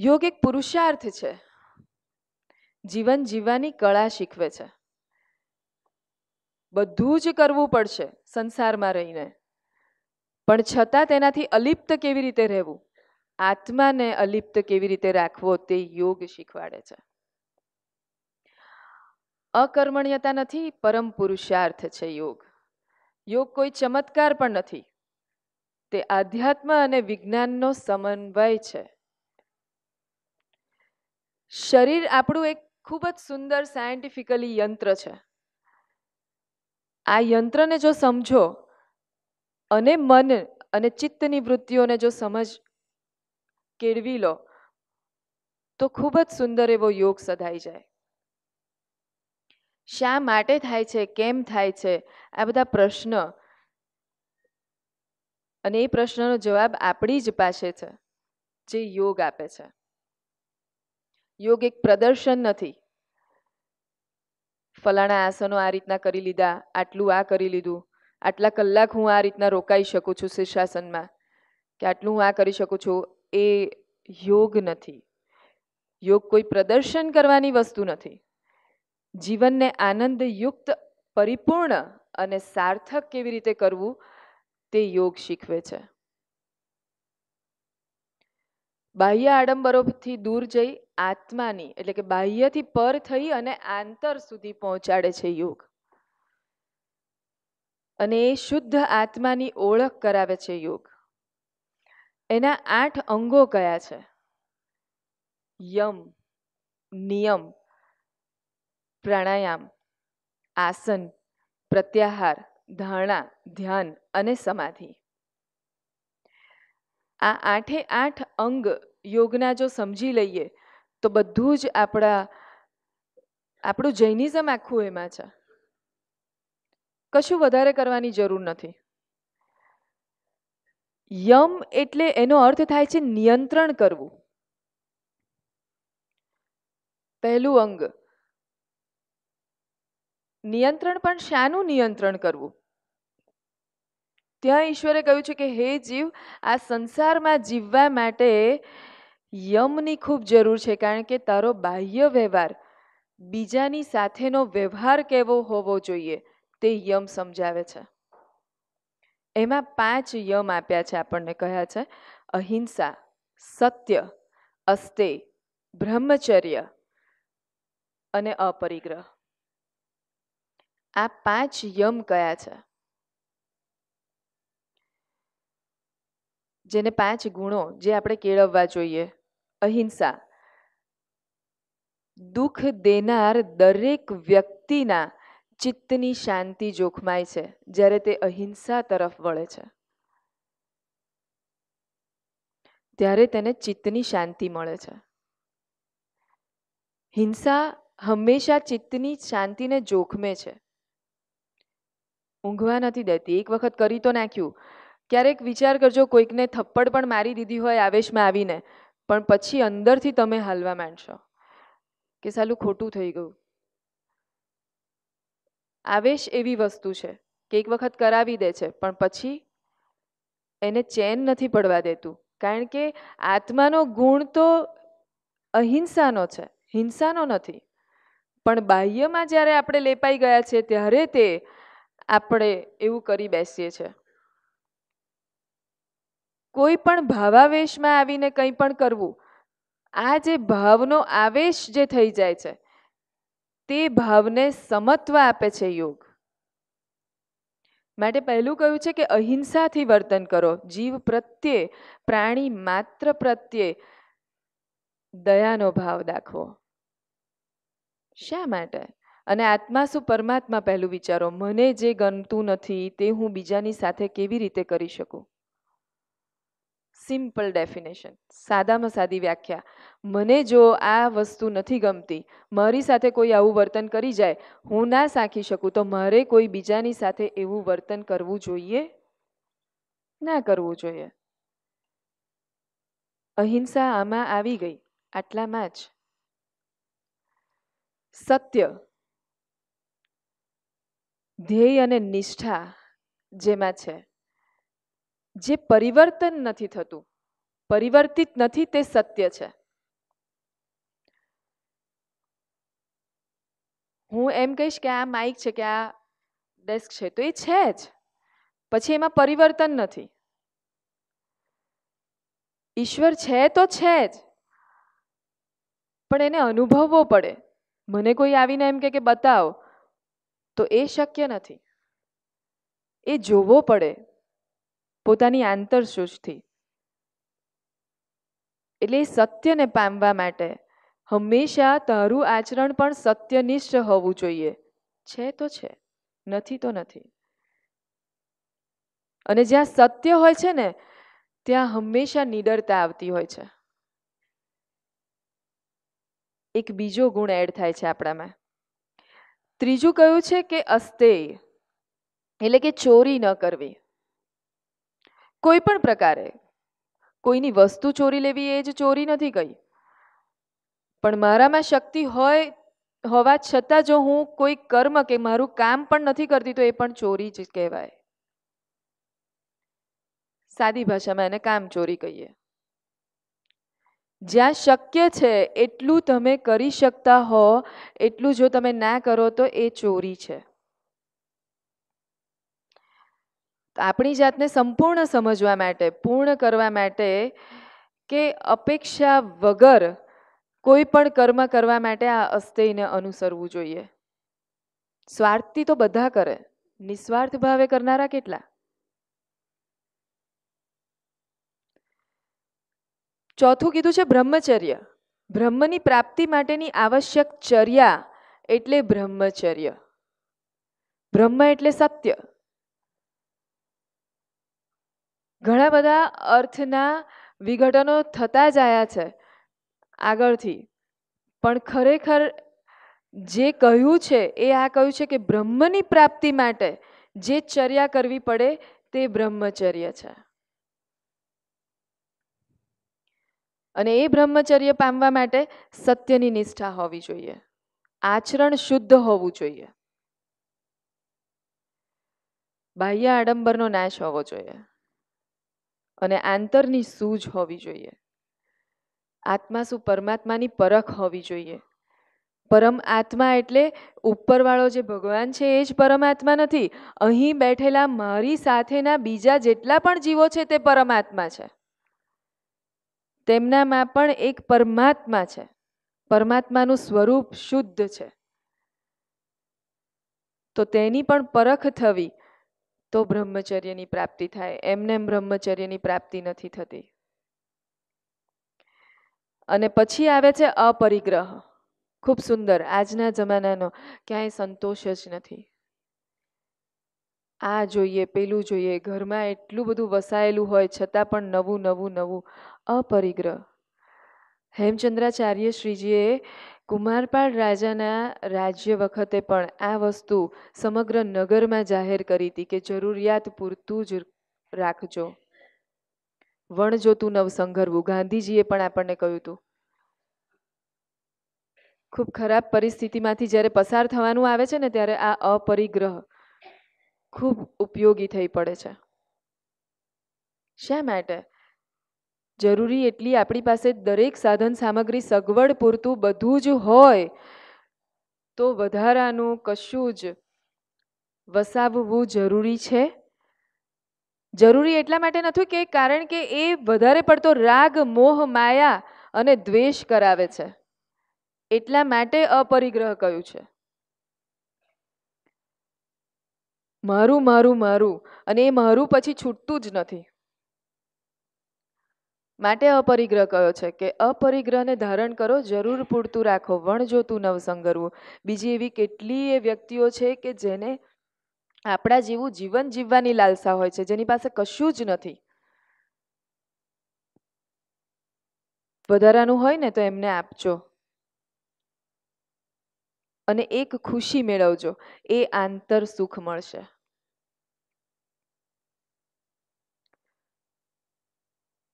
યોગ એક પુરુષાર્થ છે જીવન જીવવાની કળા શીખવે છે બધું જ કરવું પડશે સંસારમાં રહીને પણ છતાં તેનાથી અલિપ્ત કેવી રીતે રહેવું આત્માને અલિપ્ત કેવી રીતે રાખવો તે યોગ શીખવાડે છે અકર્મણ્યતા નથી પરમ પુરુષાર્થ છે યોગ યોગ કોઈ ચમત્કાર પણ નથી તે આધ્યાત્મ અને વિજ્ઞાનનો સમન્વય છે શરીર આપણું એક ખૂબ જ સુંદર સાયન્ટિફિકલી યંત્ર છે આ યંત્રને જો સમજો અને મન અને ચિત્તની વૃત્તિઓને જો સમજ કેળવી લો તો ખૂબ જ સુંદર એવો યોગ સધાઈ જાય શા માટે થાય છે કેમ થાય છે આ બધા પ્રશ્ન અને એ પ્રશ્નનો જવાબ આપણી જ પાસે છે જે યોગ આપે છે યોગ એક પ્રદર્શન નથી ફલાણા આસનો આ રીતના કરી લીધા આટલું આ કરી લીધું આટલા કલાક હું આ રીતના રોકાઈ શકું છું શીર્ષાસનમાં કે આટલું હું આ કરી શકું છું એ યોગ નથી યોગ કોઈ પ્રદર્શન કરવાની વસ્તુ નથી જીવનને આનંદયુક્ત પરિપૂર્ણ અને સાર્થક કેવી રીતે કરવું તે યોગ શીખવે છે બાહ્ય આડંબરોથી દૂર જઈ આત્માની એટલે કે બાહ્યથી પર થઈ અને આંતર સુધી પહોંચાડે છે યોગ અને એ શુદ્ધ આત્માની ઓળખ કરાવે છે યોગ એના આઠ અંગો કયા છે યમ નિયમ પ્રાણાયામ આસન પ્રત્યાહાર ધારણા ધ્યાન અને સમાધિ આ આઠે આઠ અંગ યોગના જો સમજી લઈએ તો બધું જ આપણા આપણું જૈનિઝમ આખું એમાં છે કશું વધારે કરવાની જરૂર નથી યમ એટલે એનો અર્થ થાય છે નિયંત્રણ કરવું પહેલું અંગ નિયંત્રણ પણ શાનું નિયંત્રણ કરવું ત્યાં ઈશ્વરે કહ્યું છે કે હે જીવ આ સંસારમાં જીવવા માટે યમની ખૂબ જરૂર છે કારણ કે તારો બાહ્ય વ્યવહાર બીજાની સાથેનો વ્યવહાર કેવો હોવો જોઈએ તે યમ સમજાવે છે એમાં પાંચ યમ આપ્યા છે આપણને કહ્યા છે અહિંસા સત્ય અસ્તે બ્રહ્મચર્ય અને અપરિગ્રહ આ પાંચ યમ કયા છે જેને પાંચ ગુણો જે આપણે કેળવવા જોઈએ અહિંસા દુઃખ દેનાર દરેક વ્યક્તિના ચિત્તની શાંતિ જોખમાય છે જ્યારે તે અહિંસા તરફ વળે છે ત્યારે તેને ચિત્તની શાંતિ મળે છે હિંસા હંમેશા ચિત્તની શાંતિને જોખમે છે ઊંઘવા નથી દેતી એક વખત કરી તો નાખ્યું ક્યારેક વિચાર કરજો કોઈકને થપ્પડ પણ મારી દીધી હોય આવેશમાં આવીને પણ પછી અંદરથી તમે હાલવા માંડશો કે સાલું ખોટું થઈ ગયું આવેશ એવી વસ્તુ છે કે એક વખત કરાવી દે છે પણ પછી એને ચેન નથી પડવા દેતું કારણ કે આત્માનો ગુણ તો અહિંસાનો છે હિંસાનો નથી પણ બાહ્યમાં જ્યારે આપણે લેપાઈ ગયા છે ત્યારે તે આપણે એવું કરી બેસીએ છીએ કોઈ પણ ભાવાવેશમાં આવીને કંઈ પણ કરવું આ જે ભાવનો આવેશ જે થઈ જાય છે તે ભાવને સમત્વ આપે છે યોગ માટે પહેલું કહ્યું છે કે અહિંસાથી વર્તન કરો જીવ પ્રત્યે પ્રાણી માત્ર પ્રત્યે દયાનો ભાવ દાખવો શા માટે અને આત્મા શું પરમાત્મા પહેલું વિચારો મને જે ગમતું નથી તે હું બીજાની સાથે કેવી રીતે કરી શકું સિમ્પલ ડેફિનેશન સાદામાં સાદી વ્યાખ્યા મને જો આ વસ્તુ નથી ગમતી મારી સાથે કોઈ આવું વર્તન કરી જાય હું ના સાખી શકું તો મારે કોઈ બીજાની સાથે એવું વર્તન કરવું જોઈએ ના કરવું જોઈએ અહિંસા આમાં આવી ગઈ આટલામાં જ સત્ય ધ્યેય અને નિષ્ઠા જેમાં છે જે પરિવર્તન નથી થતું પરિવર્તિત નથી તે સત્ય છે હું એમ કહીશ કે આ માઇક છે કે આ ડેસ્ક છે તો એ છે જ પછી એમાં પરિવર્તન નથી ઈશ્વર છે તો છે જ પણ એને અનુભવવો પડે મને કોઈ આવીને એમ કે બતાવો તો એ શક્ય નથી એ જોવો પડે પોતાની આંતરસૂઝથી એટલે સત્યને પામવા માટે હંમેશા તારું આચરણ પણ સત્યનિષ્ઠ હોવું જોઈએ છે તો છે નથી તો નથી અને જ્યાં સત્ય હોય છે ને ત્યાં હંમેશા નિડરતા આવતી હોય છે એક બીજો ગુણ એડ થાય છે આપણામાં ત્રીજું કયું છે કે અસ્તેય એટલે કે ચોરી ન કરવી કોઈ પણ પ્રકારે કોઈની વસ્તુ ચોરી લેવી એ જ ચોરી નથી કહી પણ મારામાં શક્તિ હોય હોવા છતાં જો હું કોઈ કર્મ કે મારું કામ પણ નથી કરતી તો એ પણ ચોરી જ કહેવાય સાદી ભાષામાં એને કામ ચોરી કહીએ જ્યાં શક્ય છે એટલું તમે કરી શકતા હો એટલું જો તમે ના કરો તો એ ચોરી છે આપણી જાતને સંપૂર્ણ સમજવા માટે પૂર્ણ કરવા માટે કે અપેક્ષા વગર કોઈ પણ કર્મ કરવા માટે આ અસ્તેયને અનુસરવું જોઈએ સ્વાર્થથી તો બધા કરે નિસ્વાર્થ ભાવે કરનારા કેટલા ચોથું કીધું છે બ્રહ્મચર્ય બ્રહ્મની પ્રાપ્તિ માટેની આવશ્યક ચર્યા એટલે બ્રહ્મચર્ય બ્રહ્મ એટલે સત્ય ઘણા બધા અર્થના વિઘટનો થતા જ આવ્યા છે આગળથી પણ ખરેખર જે કહ્યું છે એ આ કહ્યું છે કે બ્રહ્મની પ્રાપ્તિ માટે જે ચર્યા કરવી પડે તે બ્રહ્મચર્ય છે અને એ બ્રહ્મચર્ય પામવા માટે સત્યની નિષ્ઠા હોવી જોઈએ આચરણ શુદ્ધ હોવું જોઈએ બાહ્ય આડંબરનો નાશ હોવો જોઈએ અને આંતરની સૂઝ હોવી જોઈએ આત્મા શું પરમાત્માની પરખ હોવી જોઈએ પરમ આત્મા એટલે ઉપરવાળો જે ભગવાન છે એ જ પરમાત્મા નથી અહીં બેઠેલા મારી સાથેના બીજા જેટલા પણ જીવો છે તે પરમાત્મા છે તેમનામાં પણ એક પરમાત્મા છે પરમાત્માનું સ્વરૂપ શુદ્ધ છે તો તેની પણ પરખ થવી તો બ્રહ્મચર્યની પ્રાપ્તિ થાય એમને એમ બ્રહ્મચર્યની પ્રાપ્તિ નથી થતી અને પછી આવે છે અપરિગ્રહ ખૂબ સુંદર આજના જમાનાનો ક્યાંય સંતોષ જ નથી આ જોઈએ પેલું જોઈએ ઘરમાં એટલું બધું વસાયેલું હોય છતાં પણ નવું નવું નવું અપરિગ્રહ હેમચંદ્રાચાર્ય શ્રીજીએ કુમારપાળ રાજાના રાજ્ય વખતે પણ આ વસ્તુ સમગ્ર નગરમાં જાહેર કરી હતી કે જરૂરિયાત પૂરતું જ રાખજો વણ જોતું નવ ગાંધીજીએ પણ આપણને કહ્યું હતું ખૂબ ખરાબ પરિસ્થિતિમાંથી જ્યારે પસાર થવાનું આવે છે ને ત્યારે આ અપરિગ્રહ ખૂબ ઉપયોગી થઈ પડે છે શા માટે જરૂરી એટલી આપણી પાસે દરેક સાધન સામગ્રી સગવડ પૂરતું બધું જ હોય તો વધારાનું કશું જ વસાવવું જરૂરી છે જરૂરી એટલા માટે નથી કે કારણ કે એ વધારે પડતો રાગ મોહ માયા અને દ્વેષ કરાવે છે એટલા માટે અપરિગ્રહ કયું છે મારું મારું મારું અને એ મારું પછી છૂટતું જ નથી માટે અપરિગ્રહ કયો છે કે અપરિગ્રહને ધારણ કરો જરૂર પૂરતું રાખો વણજોતું નવસંગરવું બીજી એવી કેટલીય વ્યક્તિઓ છે કે જેને આપણા જેવું જીવન જીવવાની લાલસા હોય છે જેની પાસે કશું જ નથી વધારાનું હોય ને તો એમને આપજો અને એક ખુશી મેળવજો એ આંતર સુખ મળશે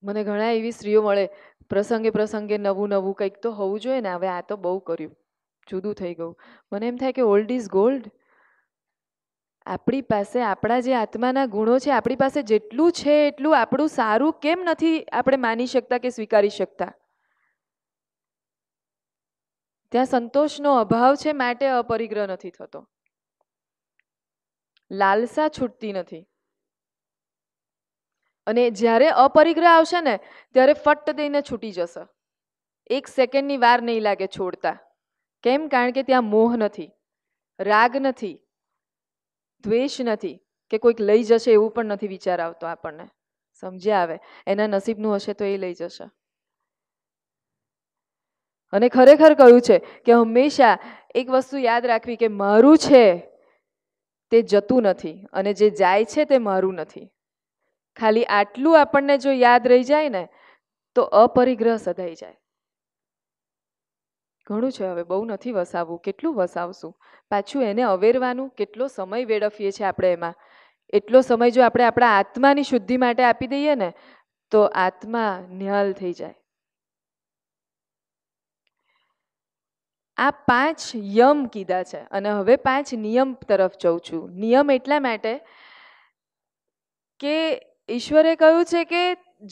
મને ઘણા એવી સ્ત્રીઓ મળે પ્રસંગે પ્રસંગે નવું નવું કંઈક તો હોવું જોઈએ ને હવે આ તો બહુ કર્યું જુદું થઈ ગયું મને એમ થાય કે ઓલ્ડ ઇઝ ગોલ્ડ આપણી પાસે આપણા જે આત્માના ગુણો છે આપણી પાસે જેટલું છે એટલું આપણું સારું કેમ નથી આપણે માની શકતા કે સ્વીકારી શકતા ત્યાં સંતોષનો અભાવ છે માટે અપરિગ્રહ નથી થતો લાલસા છૂટતી નથી અને જ્યારે અપરિગ્રહ આવશે ને ત્યારે ફટ દઈને છૂટી જશે એક સેકન્ડની વાર નહીં લાગે છોડતા કેમ કારણ કે ત્યાં મોહ નથી રાગ નથી દ્વેષ નથી કે કોઈક લઈ જશે એવું પણ નથી વિચાર આવતો આપણને સમજ્યા આવે એના નસીબનું હશે તો એ લઈ જશે અને ખરેખર કહ્યું છે કે હંમેશા એક વસ્તુ યાદ રાખવી કે મારું છે તે જતું નથી અને જે જાય છે તે મારું નથી ખાલી આટલું આપણને જો યાદ રહી જાય ને તો અપરિગ્રહ સધાઈ જાય ઘણું છે હવે બહુ નથી વસાવવું કેટલું વસાવશું પાછું એને અવેરવાનું કેટલો સમય વેડફીએ છીએ આપણે એમાં એટલો સમય જો આપણે આપણા આત્માની શુદ્ધિ માટે આપી દઈએ ને તો આત્મા નિહાલ થઈ જાય આ પાંચ યમ કીધા છે અને હવે પાંચ નિયમ તરફ જઉં છું નિયમ એટલા માટે કે ઈશ્વરે કહ્યું છે કે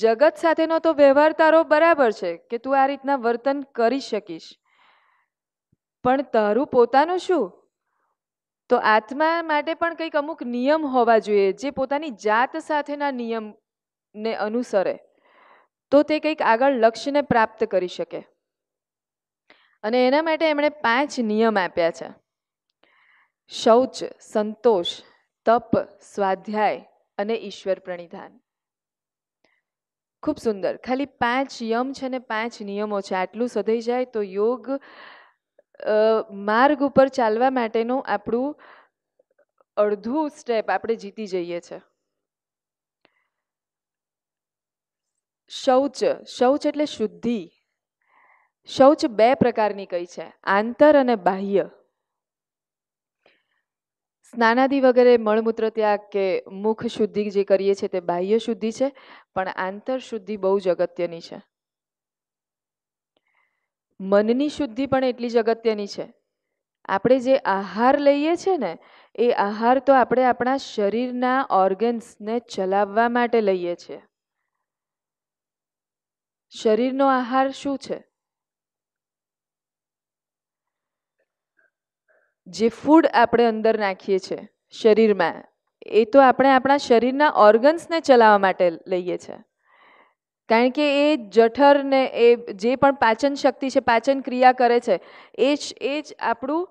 જગત સાથેનો તો વ્યવહાર તારો બરાબર છે કે તું આ રીતના વર્તન કરી શકીશ પણ તારું પોતાનું શું તો આત્મા માટે પણ કંઈક અમુક નિયમ હોવા જોઈએ જે પોતાની જાત સાથેના નિયમને અનુસરે તો તે કંઈક આગળ લક્ષ્યને પ્રાપ્ત કરી શકે અને એના માટે એમણે પાંચ નિયમ આપ્યા છે શૌચ સંતોષ તપ સ્વાધ્યાય અને ઈશ્વર પ્રણિધાન ખૂબ સુંદર ખાલી પાંચ યમ છે ને પાંચ નિયમો છે આટલું સધાઈ જાય તો યોગ માર્ગ ઉપર ચાલવા માટેનું આપણું અડધું સ્ટેપ આપણે જીતી જઈએ છે શૌચ શૌચ એટલે શુદ્ધિ શૌચ બે પ્રકારની કઈ છે આંતર અને બાહ્ય સ્નાનાદિ વગેરે મળમૂત્ર ત્યાગ કે મુખ શુદ્ધિ જે કરીએ છીએ તે બાહ્ય શુદ્ધિ છે પણ આંતર શુદ્ધિ બહુ જ અગત્યની છે મનની શુદ્ધિ પણ એટલી જ અગત્યની છે આપણે જે આહાર લઈએ છીએ ને એ આહાર તો આપણે આપણા શરીરના ઓર્ગન્સને ચલાવવા માટે લઈએ છીએ શરીરનો આહાર શું છે જે ફૂડ આપણે અંદર નાખીએ છીએ શરીરમાં એ તો આપણે આપણા શરીરના ઓર્ગન્સને ચલાવવા માટે લઈએ છીએ કારણ કે એ જઠરને એ જે પણ પાચન શક્તિ છે પાચન ક્રિયા કરે છે એ જ એ જ આપણું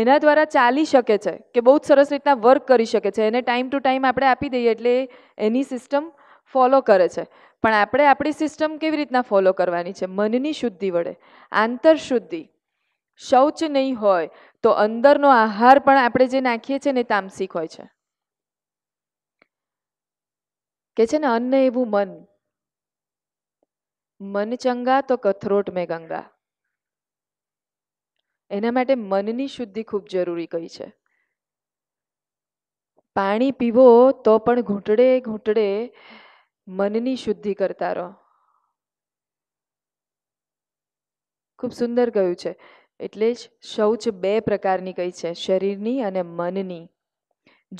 એના દ્વારા ચાલી શકે છે કે બહુ જ સરસ રીતના વર્ક કરી શકે છે એને ટાઈમ ટુ ટાઈમ આપણે આપી દઈએ એટલે એની સિસ્ટમ ફોલો કરે છે પણ આપણે આપણી સિસ્ટમ કેવી રીતના ફોલો કરવાની છે મનની શુદ્ધિ વડે આંતર શુદ્ધિ શૌચ નહીં હોય તો અંદરનો આહાર પણ આપણે જે નાખીએ છીએ ને તામસિક હોય છે કે છે ને અન્ન એવું મન મન ચંગા તો કથરોટ મેં ગંગા એના માટે મનની શુદ્ધિ ખૂબ જરૂરી કહી છે પાણી પીવો તો પણ ઘૂંટડે ઘૂંટડે મનની શુદ્ધિ કરતા રહો ખૂબ સુંદર કહ્યું છે એટલે જ શૌચ બે પ્રકારની કઈ છે શરીરની અને મનની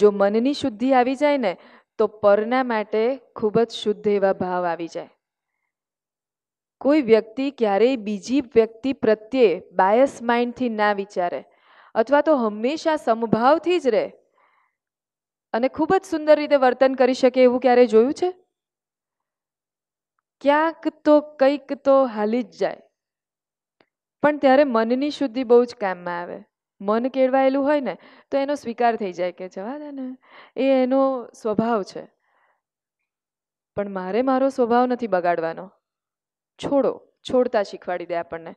જો મનની શુદ્ધિ આવી જાય ને તો પરના માટે ખૂબ જ શુદ્ધ એવા ભાવ આવી જાય કોઈ વ્યક્તિ ક્યારેય બીજી વ્યક્તિ પ્રત્યે બાયસ માઇન્ડથી ના વિચારે અથવા તો હંમેશા સમભાવથી જ રહે અને ખૂબ જ સુંદર રીતે વર્તન કરી શકે એવું ક્યારેય જોયું છે ક્યાંક તો કંઈક તો હાલી જ જાય પણ ત્યારે મનની શુદ્ધિ બહુ જ કામમાં આવે મન કેળવાયેલું હોય ને તો એનો સ્વીકાર થઈ જાય કે જવા દે ને એ એનો સ્વભાવ છે પણ મારે મારો સ્વભાવ નથી બગાડવાનો છોડો છોડતા શીખવાડી દે આપણને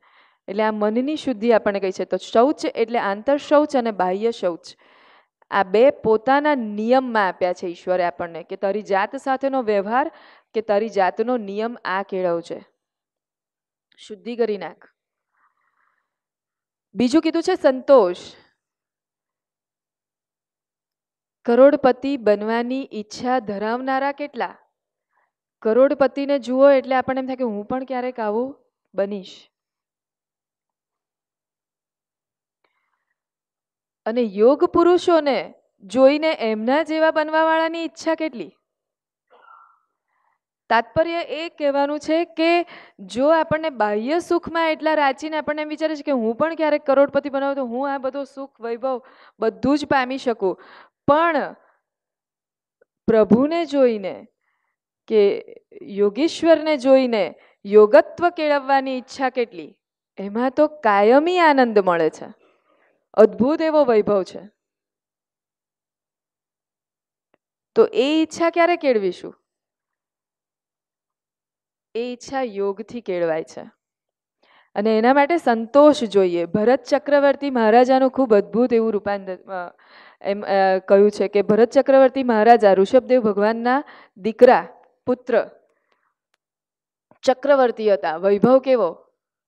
એટલે આ મનની શુદ્ધિ આપણને કહી છે તો શૌચ એટલે આંતર શૌચ અને બાહ્ય શૌચ આ બે પોતાના નિયમમાં આપ્યા છે ઈશ્વરે આપણને કે તારી જાત સાથેનો વ્યવહાર કે તારી જાતનો નિયમ આ કેળવ છે શુદ્ધિ કરી નાખ બીજું કીધું છે સંતોષ કરોડપતિ બનવાની ઈચ્છા ધરાવનારા કેટલા કરોડપતિને જુઓ એટલે આપણને એમ થાય કે હું પણ ક્યારેક આવું બનીશ અને યોગ પુરુષોને જોઈને એમના જેવા બનવાવાળાની ઈચ્છા કેટલી તાત્પર્ય એ કહેવાનું છે કે જો આપણને બાહ્ય સુખમાં એટલા રાચીને આપણને એમ વિચારે છે કે હું પણ ક્યારેક કરોડપતિ બનાવું તો હું આ બધો સુખ વૈભવ બધું જ પામી શકું પણ પ્રભુને જોઈને કે યોગેશ્વરને જોઈને યોગત્વ કેળવવાની ઈચ્છા કેટલી એમાં તો કાયમી આનંદ મળે છે અદ્ભુત એવો વૈભવ છે તો એ ઈચ્છા ક્યારે કેળવીશું એ ઈચ્છા યોગથી કેળવાય છે અને એના માટે સંતોષ જોઈએ ભરત ચક્રવર્તી મહારાજાનું ખૂબ અદ્ભુત એવું રૂપાંતર એમ કહ્યું છે કે ભરત ચક્રવર્તી મહારાજા ઋષભદેવ ભગવાનના દીકરા પુત્ર ચક્રવર્તી હતા વૈભવ કેવો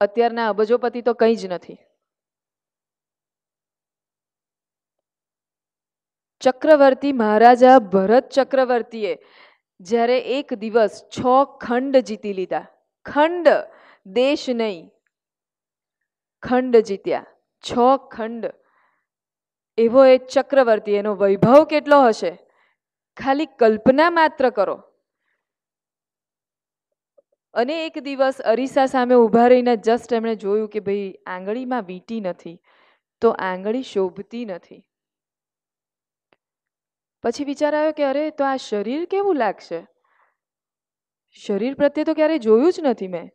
અત્યારના અબજોપતિ તો કંઈ જ નથી ચક્રવર્તી મહારાજા ભરત ચક્રવર્તીએ જ્યારે એક દિવસ છ ખંડ જીતી લીધા ખંડ દેશ નહીં ખંડ જીત્યા છ ખંડ એવો એ ચક્રવર્તી એનો વૈભવ કેટલો હશે ખાલી કલ્પના માત્ર કરો અને એક દિવસ અરીસા સામે ઊભા રહીને જસ્ટ એમણે જોયું કે ભાઈ આંગળીમાં વીંટી નથી તો આંગળી શોભતી નથી પછી વિચાર આવ્યો કે અરે તો આ શરીર કેવું લાગશે શરીર પ્રત્યે તો ક્યારેય જોયું જ નથી મેં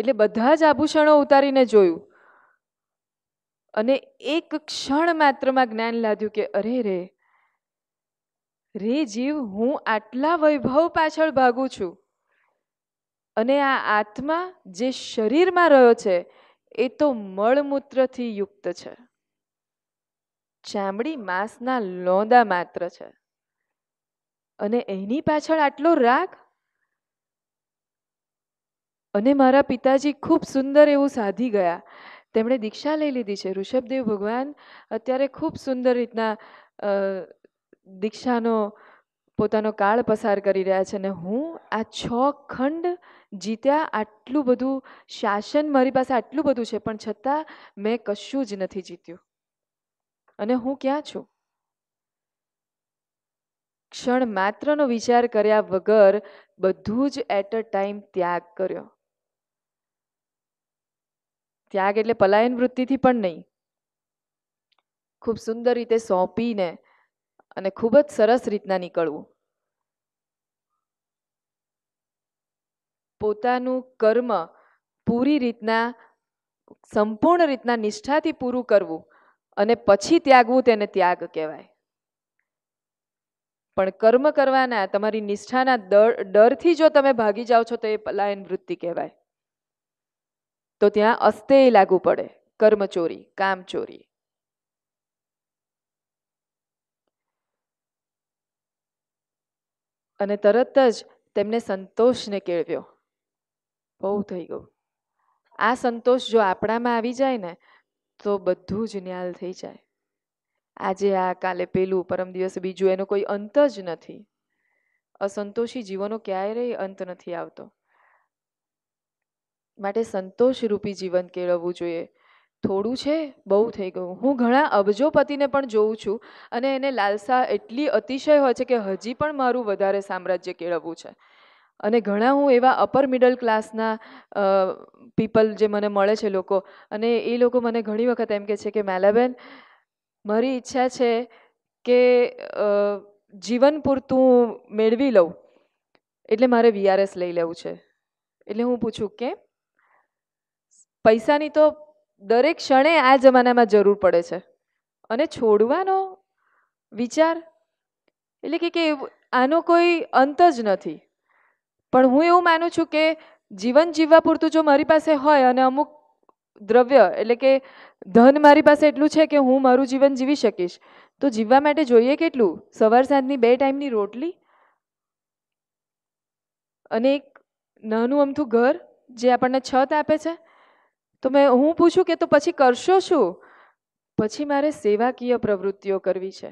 એટલે બધા જ આભૂષણો ઉતારીને જોયું અને એક ક્ષણ માત્રમાં જ્ઞાન લાદ્યું કે અરે રે રે જીવ હું આટલા વૈભવ પાછળ ભાગું છું અને આ આત્મા જે શરીરમાં રહ્યો છે એ તો મળમૂત્રથી યુક્ત છે ચામડી માંસના લોંદા માત્ર છે અને એની પાછળ આટલો રાગ અને મારા પિતાજી ખૂબ સુંદર એવું સાધી ગયા તેમણે દીક્ષા લઈ લીધી છે ઋષભદેવ ભગવાન અત્યારે ખૂબ સુંદર રીતના દીક્ષાનો પોતાનો કાળ પસાર કરી રહ્યા છે ને હું આ છ ખંડ જીત્યા આટલું બધું શાસન મારી પાસે આટલું બધું છે પણ છતાં મેં કશું જ નથી જીત્યું અને હું ક્યાં છું ક્ષણ માત્રનો વિચાર કર્યા વગર બધું જ એટ અ ટાઈમ ત્યાગ કર્યો ત્યાગ એટલે પલાયન વૃત્તિથી પણ નહીં ખૂબ સુંદર રીતે સોંપીને અને ખૂબ જ સરસ રીતના નીકળવું પોતાનું કર્મ પૂરી રીતના સંપૂર્ણ રીતના નિષ્ઠાથી પૂરું કરવું અને પછી ત્યાગવું તેને ત્યાગ કહેવાય પણ કર્મ કરવાના તમારી નિષ્ઠાના ડરથી જો તમે ભાગી જાઓ છો તો એ પલાયન વૃત્તિ કહેવાય તો ત્યાં અસ્તેય લાગુ પડે કર્મચોરી કામચોરી અને તરત જ તેમને સંતોષને કેળવ્યો બહુ થઈ ગયું આ સંતોષ જો આપણામાં આવી જાય ને તો બધું જ ન્યાલ થઈ જાય આજે આ કાલે પેલું પરમ દિવસે બીજું એનો કોઈ અંત જ નથી અસંતોષી જીવનનો ક્યારેય અંત નથી આવતો માટે સંતોષરૂપી જીવન કેળવવું જોઈએ થોડું છે બહુ થઈ ગયું હું ઘણા અબજો અબજોપતિને પણ જોઉં છું અને એને લાલસા એટલી અતિશય હોય છે કે હજી પણ મારું વધારે સામ્રાજ્ય કેળવવું છે અને ઘણા હું એવા અપર મિડલ ક્લાસના પીપલ જે મને મળે છે લોકો અને એ લોકો મને ઘણી વખત એમ કહે છે કે મેલાબેન મારી ઈચ્છા છે કે જીવન પૂરતું મેળવી લઉં એટલે મારે વીઆરએસ લઈ લેવું છે એટલે હું પૂછું કે પૈસાની તો દરેક ક્ષણે આ જમાનામાં જરૂર પડે છે અને છોડવાનો વિચાર એટલે કે આનો કોઈ અંત જ નથી પણ હું એવું માનું છું કે જીવન જીવવા પૂરતું જો મારી પાસે હોય અને અમુક દ્રવ્ય એટલે કે ધન મારી પાસે એટલું છે કે હું મારું જીવન જીવી શકીશ તો જીવવા માટે જોઈએ કેટલું સવાર સાંજની બે ટાઈમની રોટલી અને એક નાનું અમથું ઘર જે આપણને છત આપે છે તો મેં હું પૂછું કે તો પછી કરશો શું પછી મારે સેવાકીય પ્રવૃત્તિઓ કરવી છે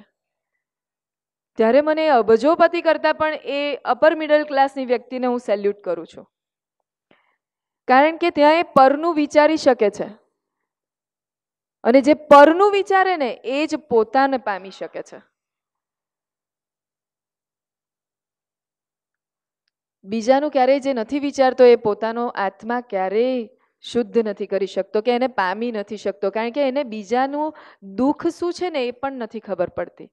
ત્યારે મને અબજોપતિ કરતાં પણ એ અપર મિડલ ક્લાસની વ્યક્તિને હું સેલ્યુટ કરું છું કારણ કે ત્યાં એ પરનું વિચારી શકે છે અને જે પરનું વિચારે ને એ જ પોતાને પામી શકે છે બીજાનું ક્યારેય જે નથી વિચારતો એ પોતાનો આત્મા ક્યારેય શુદ્ધ નથી કરી શકતો કે એને પામી નથી શકતો કારણ કે એને બીજાનું દુઃખ શું છે ને એ પણ નથી ખબર પડતી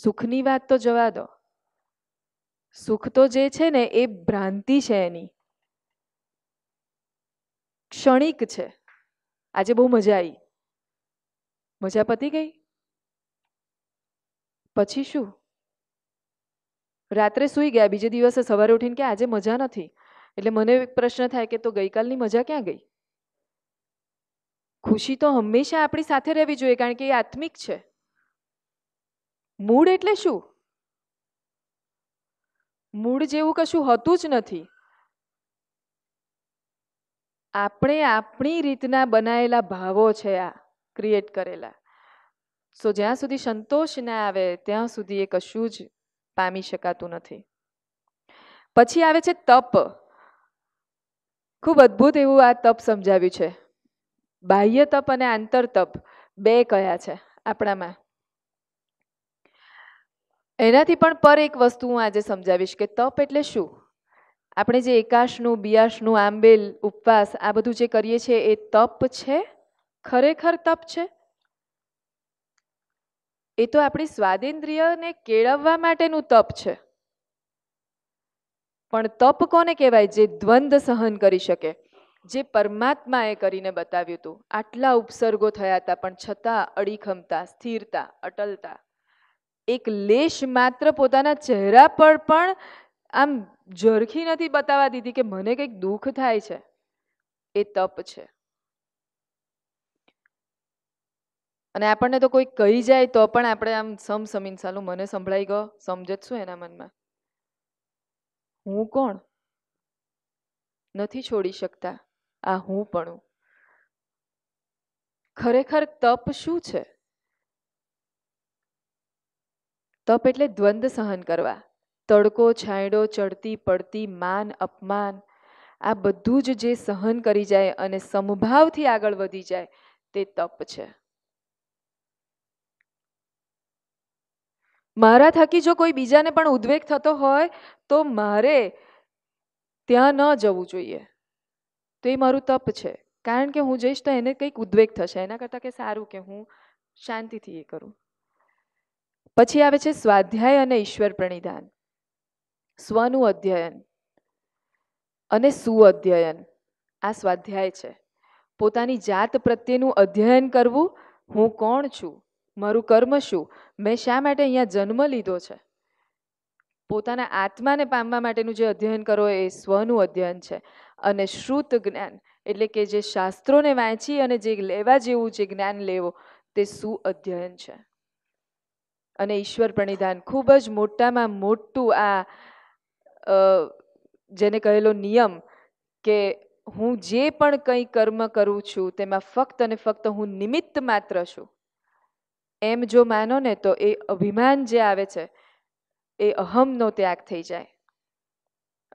સુખની વાત તો જવા દો સુખ તો જે છે ને એ ભ્રાંતિ છે એની ક્ષણિક છે આજે બહુ મજા આવી મજા પતી ગઈ પછી શું રાત્રે સૂઈ ગયા બીજે દિવસે સવારે ઉઠીને કે આજે મજા નથી એટલે મને પ્રશ્ન થાય કે તો ગઈકાલની મજા ક્યાં ગઈ ખુશી તો હંમેશા આપણી સાથે રહેવી જોઈએ કારણ કે એ આત્મિક છે મૂળ એટલે શું મૂળ જેવું કશું હતું જ નથી આપણે આપણી રીતના બનાયેલા ભાવો છે આ ક્રિએટ કરેલા સો જ્યાં સુધી સંતોષ ના આવે ત્યાં સુધી એ કશું જ પામી શકાતું નથી પછી આવે છે તપ ખૂબ અદ્ભુત એવું આ તપ સમજાવ્યું છે બાહ્ય તપ અને આંતર તપ બે કયા છે આપણામાં એનાથી પણ પર એક વસ્તુ હું આજે સમજાવીશ કે તપ એટલે શું આપણે જે એકાશનું બિયાશનું આંબેલ ઉપવાસ આ બધું જે કરીએ છીએ એ તપ છે ખરેખર તપ છે એ તો આપણી સ્વાદેન્દ્રિયને કેળવવા માટેનું તપ છે પણ તપ કોને કહેવાય જે દ્વંદ સહન કરી શકે જે પરમાત્માએ કરીને બતાવ્યું હતું આટલા ઉપસર્ગો થયા હતા પણ છતાં અડીખમતા સ્થિરતા અટલતા એક લેશ માત્ર પોતાના ચહેરા પર પણ આમ ઝરખી નથી બતાવવા દીધી કે મને કંઈક દુઃખ થાય છે એ તપ છે અને આપણને તો કોઈ કહી જાય તો પણ આપણે આમ સમ સમીન સાલું મને સંભળાઈ ગયો સમજત શું એના મનમાં હું કોણ નથી છોડી શકતા આ હું પણ ખરેખર તપ શું છે તપ એટલે દ્વંદ્વ સહન કરવા તડકો છાંયડો ચડતી પડતી માન અપમાન આ બધું જ જે સહન કરી જાય અને સમભાવથી આગળ વધી જાય તે તપ છે મારા થકી જો કોઈ બીજાને પણ ઉદ્વેગ થતો હોય તો મારે ત્યાં ન જવું જોઈએ તો એ મારું તપ છે કારણ કે હું જઈશ તો એને કંઈક ઉદ્વેગ થશે એના કરતાં કે સારું કે હું શાંતિથી એ કરું પછી આવે છે સ્વાધ્યાય અને ઈશ્વર પ્રણિધાન સ્વનું અધ્યયન અને સુઅધ્યયન આ સ્વાધ્યાય છે પોતાની જાત પ્રત્યેનું અધ્યયન કરવું હું કોણ છું મારું કર્મ શું મેં શા માટે અહીંયા જન્મ લીધો છે પોતાના આત્માને પામવા માટેનું જે અધ્યયન કરો એ સ્વનું અધ્યયન છે અને શ્રુત જ્ઞાન એટલે કે જે શાસ્ત્રોને વાંચી અને જે લેવા જેવું જે જ્ઞાન લેવો તે સુઅધ્યયન છે અને ઈશ્વર પ્રણિધાન ખૂબ જ મોટામાં મોટું આ જેને કહેલો નિયમ કે હું જે પણ કંઈ કર્મ કરું છું તેમાં ફક્ત અને ફક્ત હું નિમિત્ત માત્ર છું એમ જો માનો ને તો એ અભિમાન જે આવે છે એ અહમનો ત્યાગ થઈ જાય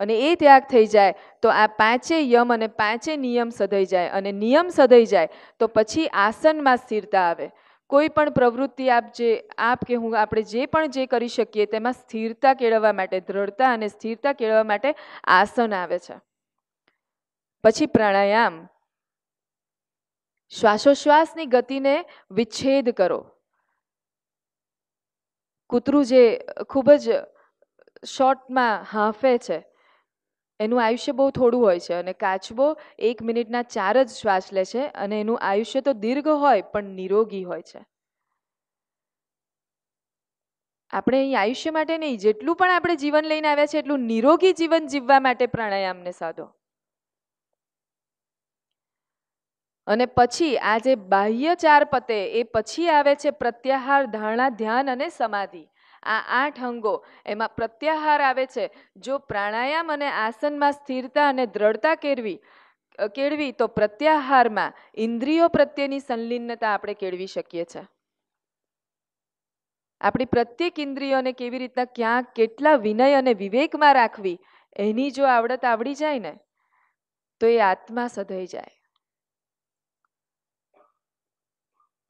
અને એ ત્યાગ થઈ જાય તો આ પાંચે યમ અને પાંચે નિયમ સધાઈ જાય અને નિયમ સધાઈ જાય તો પછી આસનમાં સ્થિરતા આવે કોઈ પણ પ્રવૃત્તિ આપ જે આપ કે હું આપણે જે પણ જે કરી શકીએ તેમાં સ્થિરતા કેળવવા માટે દ્રઢતા અને સ્થિરતા કેળવવા માટે આસન આવે છે પછી પ્રાણાયામ શ્વાસોશ્વાસની ગતિને વિચ્છેદ કરો કૂતરું જે ખૂબ જ શોર્ટમાં હાંફે છે એનું આયુષ્ય બહુ થોડું હોય છે અને કાચબો એક મિનિટના ચાર જ શ્વાસ લે છે અને એનું આયુષ્ય તો દીર્ઘ હોય પણ નિરોગી હોય છે આપણે અહીં આયુષ્ય માટે નહીં જેટલું પણ આપણે જીવન લઈને આવ્યા છે એટલું નિરોગી જીવન જીવવા માટે પ્રાણાયામને સાધો અને પછી આ જે બાહ્ય ચાર પતે એ પછી આવે છે પ્રત્યાહાર ધારણા ધ્યાન અને સમાધિ આ આઠ અંગો એમાં પ્રત્યાહાર આવે છે જો પ્રાણાયામ અને આસનમાં સ્થિરતા અને દ્રઢતા કેળવી કેળવી તો પ્રત્યાહારમાં ઇન્દ્રિયો પ્રત્યેની સંલિન્નતા આપણે કેળવી શકીએ છીએ આપણી પ્રત્યેક ઇન્દ્રિયોને કેવી રીતના ક્યાં કેટલા વિનય અને વિવેકમાં રાખવી એની જો આવડત આવડી જાય ને તો એ આત્મા સધાઈ જાય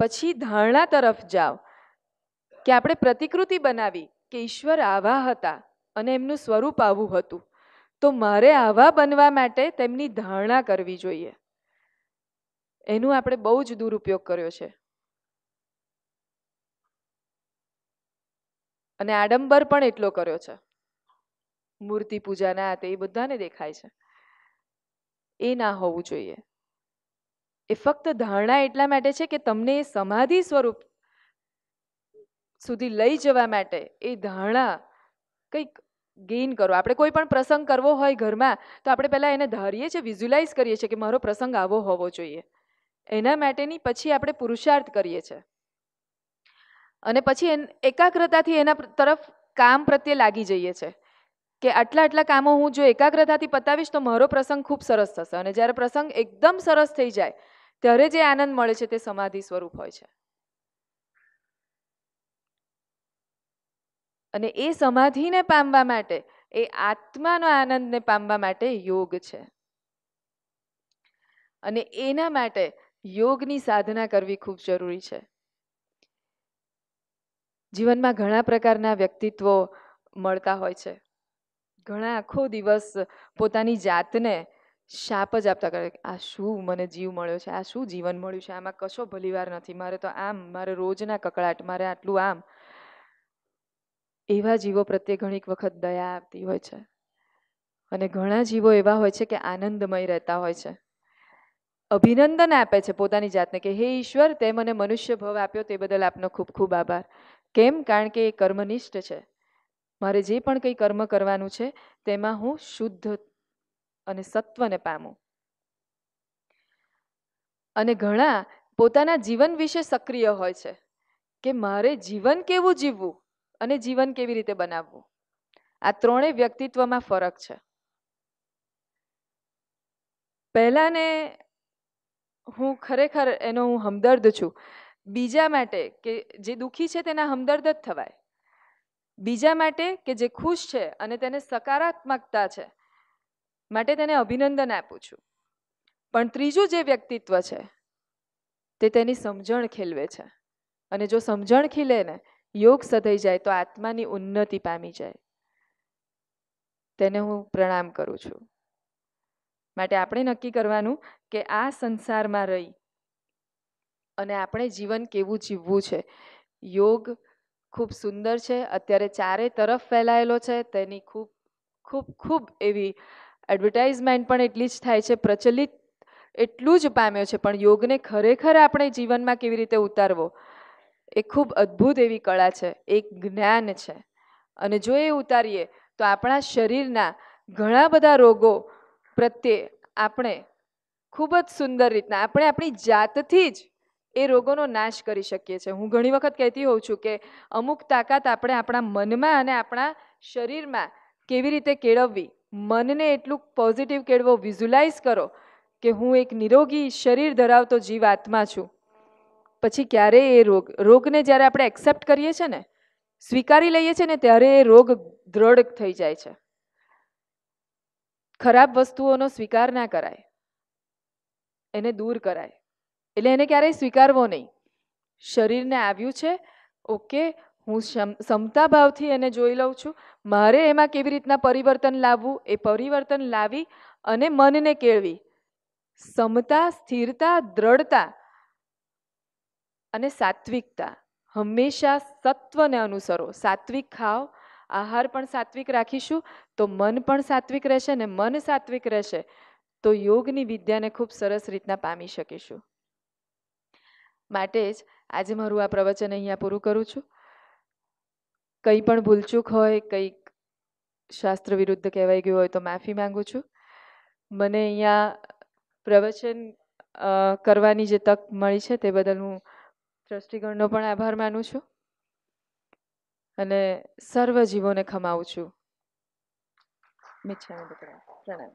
પછી ધારણા તરફ જાઓ કે આપણે પ્રતિકૃતિ બનાવી કે ઈશ્વર આવા હતા અને એમનું સ્વરૂપ આવું હતું તો મારે આવા બનવા માટે તેમની ધારણા કરવી જોઈએ એનું આપણે બહુ જ દુરુપયોગ કર્યો છે અને આડંબર પણ એટલો કર્યો છે મૂર્તિ પૂજાના તે બધાને દેખાય છે એ ના હોવું જોઈએ એ ફક્ત ધારણા એટલા માટે છે કે તમને સમાધિ સ્વરૂપ સુધી લઈ જવા માટે એ ધારણા કંઈક ગેઇન કરો આપણે કોઈ પણ પ્રસંગ કરવો હોય ઘરમાં તો આપણે પહેલાં એને ધારીએ છીએ વિઝ્યુલાઇઝ કરીએ છીએ કે મારો પ્રસંગ આવો હોવો જોઈએ એના માટેની પછી આપણે પુરુષાર્થ કરીએ છીએ અને પછી એકાગ્રતાથી એના તરફ કામ પ્રત્યે લાગી જઈએ છીએ કે આટલા આટલા કામો હું જો એકાગ્રતાથી પતાવીશ તો મારો પ્રસંગ ખૂબ સરસ થશે અને જ્યારે પ્રસંગ એકદમ સરસ થઈ જાય ત્યારે જે આનંદ મળે છે તે સમાધિ સ્વરૂપ હોય છે અને એ સમાધિને પામવા માટે એ આત્માનો આનંદને પામવા માટે યોગ છે અને એના માટે યોગની સાધના કરવી ખૂબ જરૂરી છે જીવનમાં ઘણા પ્રકારના વ્યક્તિત્વો મળતા હોય છે ઘણા આખો દિવસ પોતાની જાતને શાપ જ આપતા કરે આ શું મને જીવ મળ્યો છે આ શું જીવન મળ્યું છે આમાં કશો ભલીવાર નથી મારે તો આમ મારે રોજના કકળાટ મારે આટલું આમ એવા જીવો પ્રત્યે ઘણીક વખત દયા આવતી હોય છે અને ઘણા જીવો એવા હોય છે કે આનંદમય રહેતા હોય છે અભિનંદન આપે છે પોતાની જાતને કે હે ઈશ્વર તે મને મનુષ્ય ભવ આપ્યો તે બદલ આપનો ખૂબ ખૂબ આભાર કેમ કારણ કે એ કર્મનિષ્ઠ છે મારે જે પણ કંઈ કર્મ કરવાનું છે તેમાં હું શુદ્ધ અને સત્વને પામું અને ઘણા પોતાના જીવન વિશે સક્રિય હોય છે કે મારે જીવન કેવું જીવવું અને જીવન કેવી રીતે બનાવવું આ ત્રણેય વ્યક્તિત્વમાં ફરક છે પહેલાને હું ખરેખર એનો હું હમદર્દ છું બીજા માટે કે જે દુઃખી છે તેના હમદર્દ જ થવાય બીજા માટે કે જે ખુશ છે અને તેને સકારાત્મકતા છે માટે તેને અભિનંદન આપું છું પણ ત્રીજું જે વ્યક્તિત્વ છે તે તેની સમજણ ખીલવે છે અને જો સમજણ ખીલે ને યોગ સધાઈ જાય તો આત્માની ઉન્નતિ પામી જાય તેને હું પ્રણામ કરું છું માટે આપણે નક્કી કરવાનું કે આ સંસારમાં રહી અને આપણે જીવન કેવું જીવવું છે યોગ ખૂબ સુંદર છે અત્યારે ચારે તરફ ફેલાયેલો છે તેની ખૂબ ખૂબ ખૂબ એવી એડવર્ટાઇઝમેન્ટ પણ એટલી જ થાય છે પ્રચલિત એટલું જ પામ્યો છે પણ યોગને ખરેખર આપણે જીવનમાં કેવી રીતે ઉતારવો એ ખૂબ અદ્ભુત એવી કળા છે એક જ્ઞાન છે અને જો એ ઉતારીએ તો આપણા શરીરના ઘણા બધા રોગો પ્રત્યે આપણે ખૂબ જ સુંદર રીતના આપણે આપણી જાતથી જ એ રોગોનો નાશ કરી શકીએ છીએ હું ઘણી વખત કહેતી હોઉં છું કે અમુક તાકાત આપણે આપણા મનમાં અને આપણા શરીરમાં કેવી રીતે કેળવવી મનને એટલું પોઝિટિવ કેળવો વિઝ્યુલાઇઝ કરો કે હું એક નિરોગી શરીર ધરાવતો જીવ આત્મા છું પછી ક્યારેય એ રોગ રોગને જ્યારે આપણે એક્સેપ્ટ કરીએ છીએ ને સ્વીકારી લઈએ છીએ ને ત્યારે એ રોગ દ્રઢ થઈ જાય છે ખરાબ વસ્તુઓનો સ્વીકાર ના કરાય એને દૂર કરાય એટલે એને ક્યારેય સ્વીકારવો નહીં શરીરને આવ્યું છે ઓકે હું ક્ષમતા ભાવથી એને જોઈ લઉં છું મારે એમાં કેવી રીતના પરિવર્તન લાવવું એ પરિવર્તન લાવી અને મનને કેળવી સમતા સ્થિરતા દ્રઢતા અને સાત્વિકતા હંમેશા સત્વને અનુસરો સાત્વિક ખાઓ આહાર પણ સાત્વિક રાખીશું તો મન પણ સાત્વિક રહેશે ને મન સાત્વિક રહેશે તો યોગની વિદ્યાને ખૂબ સરસ રીતના પામી શકીશું માટે જ આજે મારું આ પ્રવચન અહીંયા પૂરું કરું છું કંઈ પણ ભૂલચૂક હોય કંઈક શાસ્ત્ર વિરુદ્ધ કહેવાઈ ગયું હોય તો માફી માંગુ છું મને અહીંયા પ્રવચન કરવાની જે તક મળી છે તે બદલ હું ટ્રસ્ટીગણનો પણ આભાર માનું છું અને સર્વ જીવોને ખમાવું છું મિચ્છામી પ્રણામ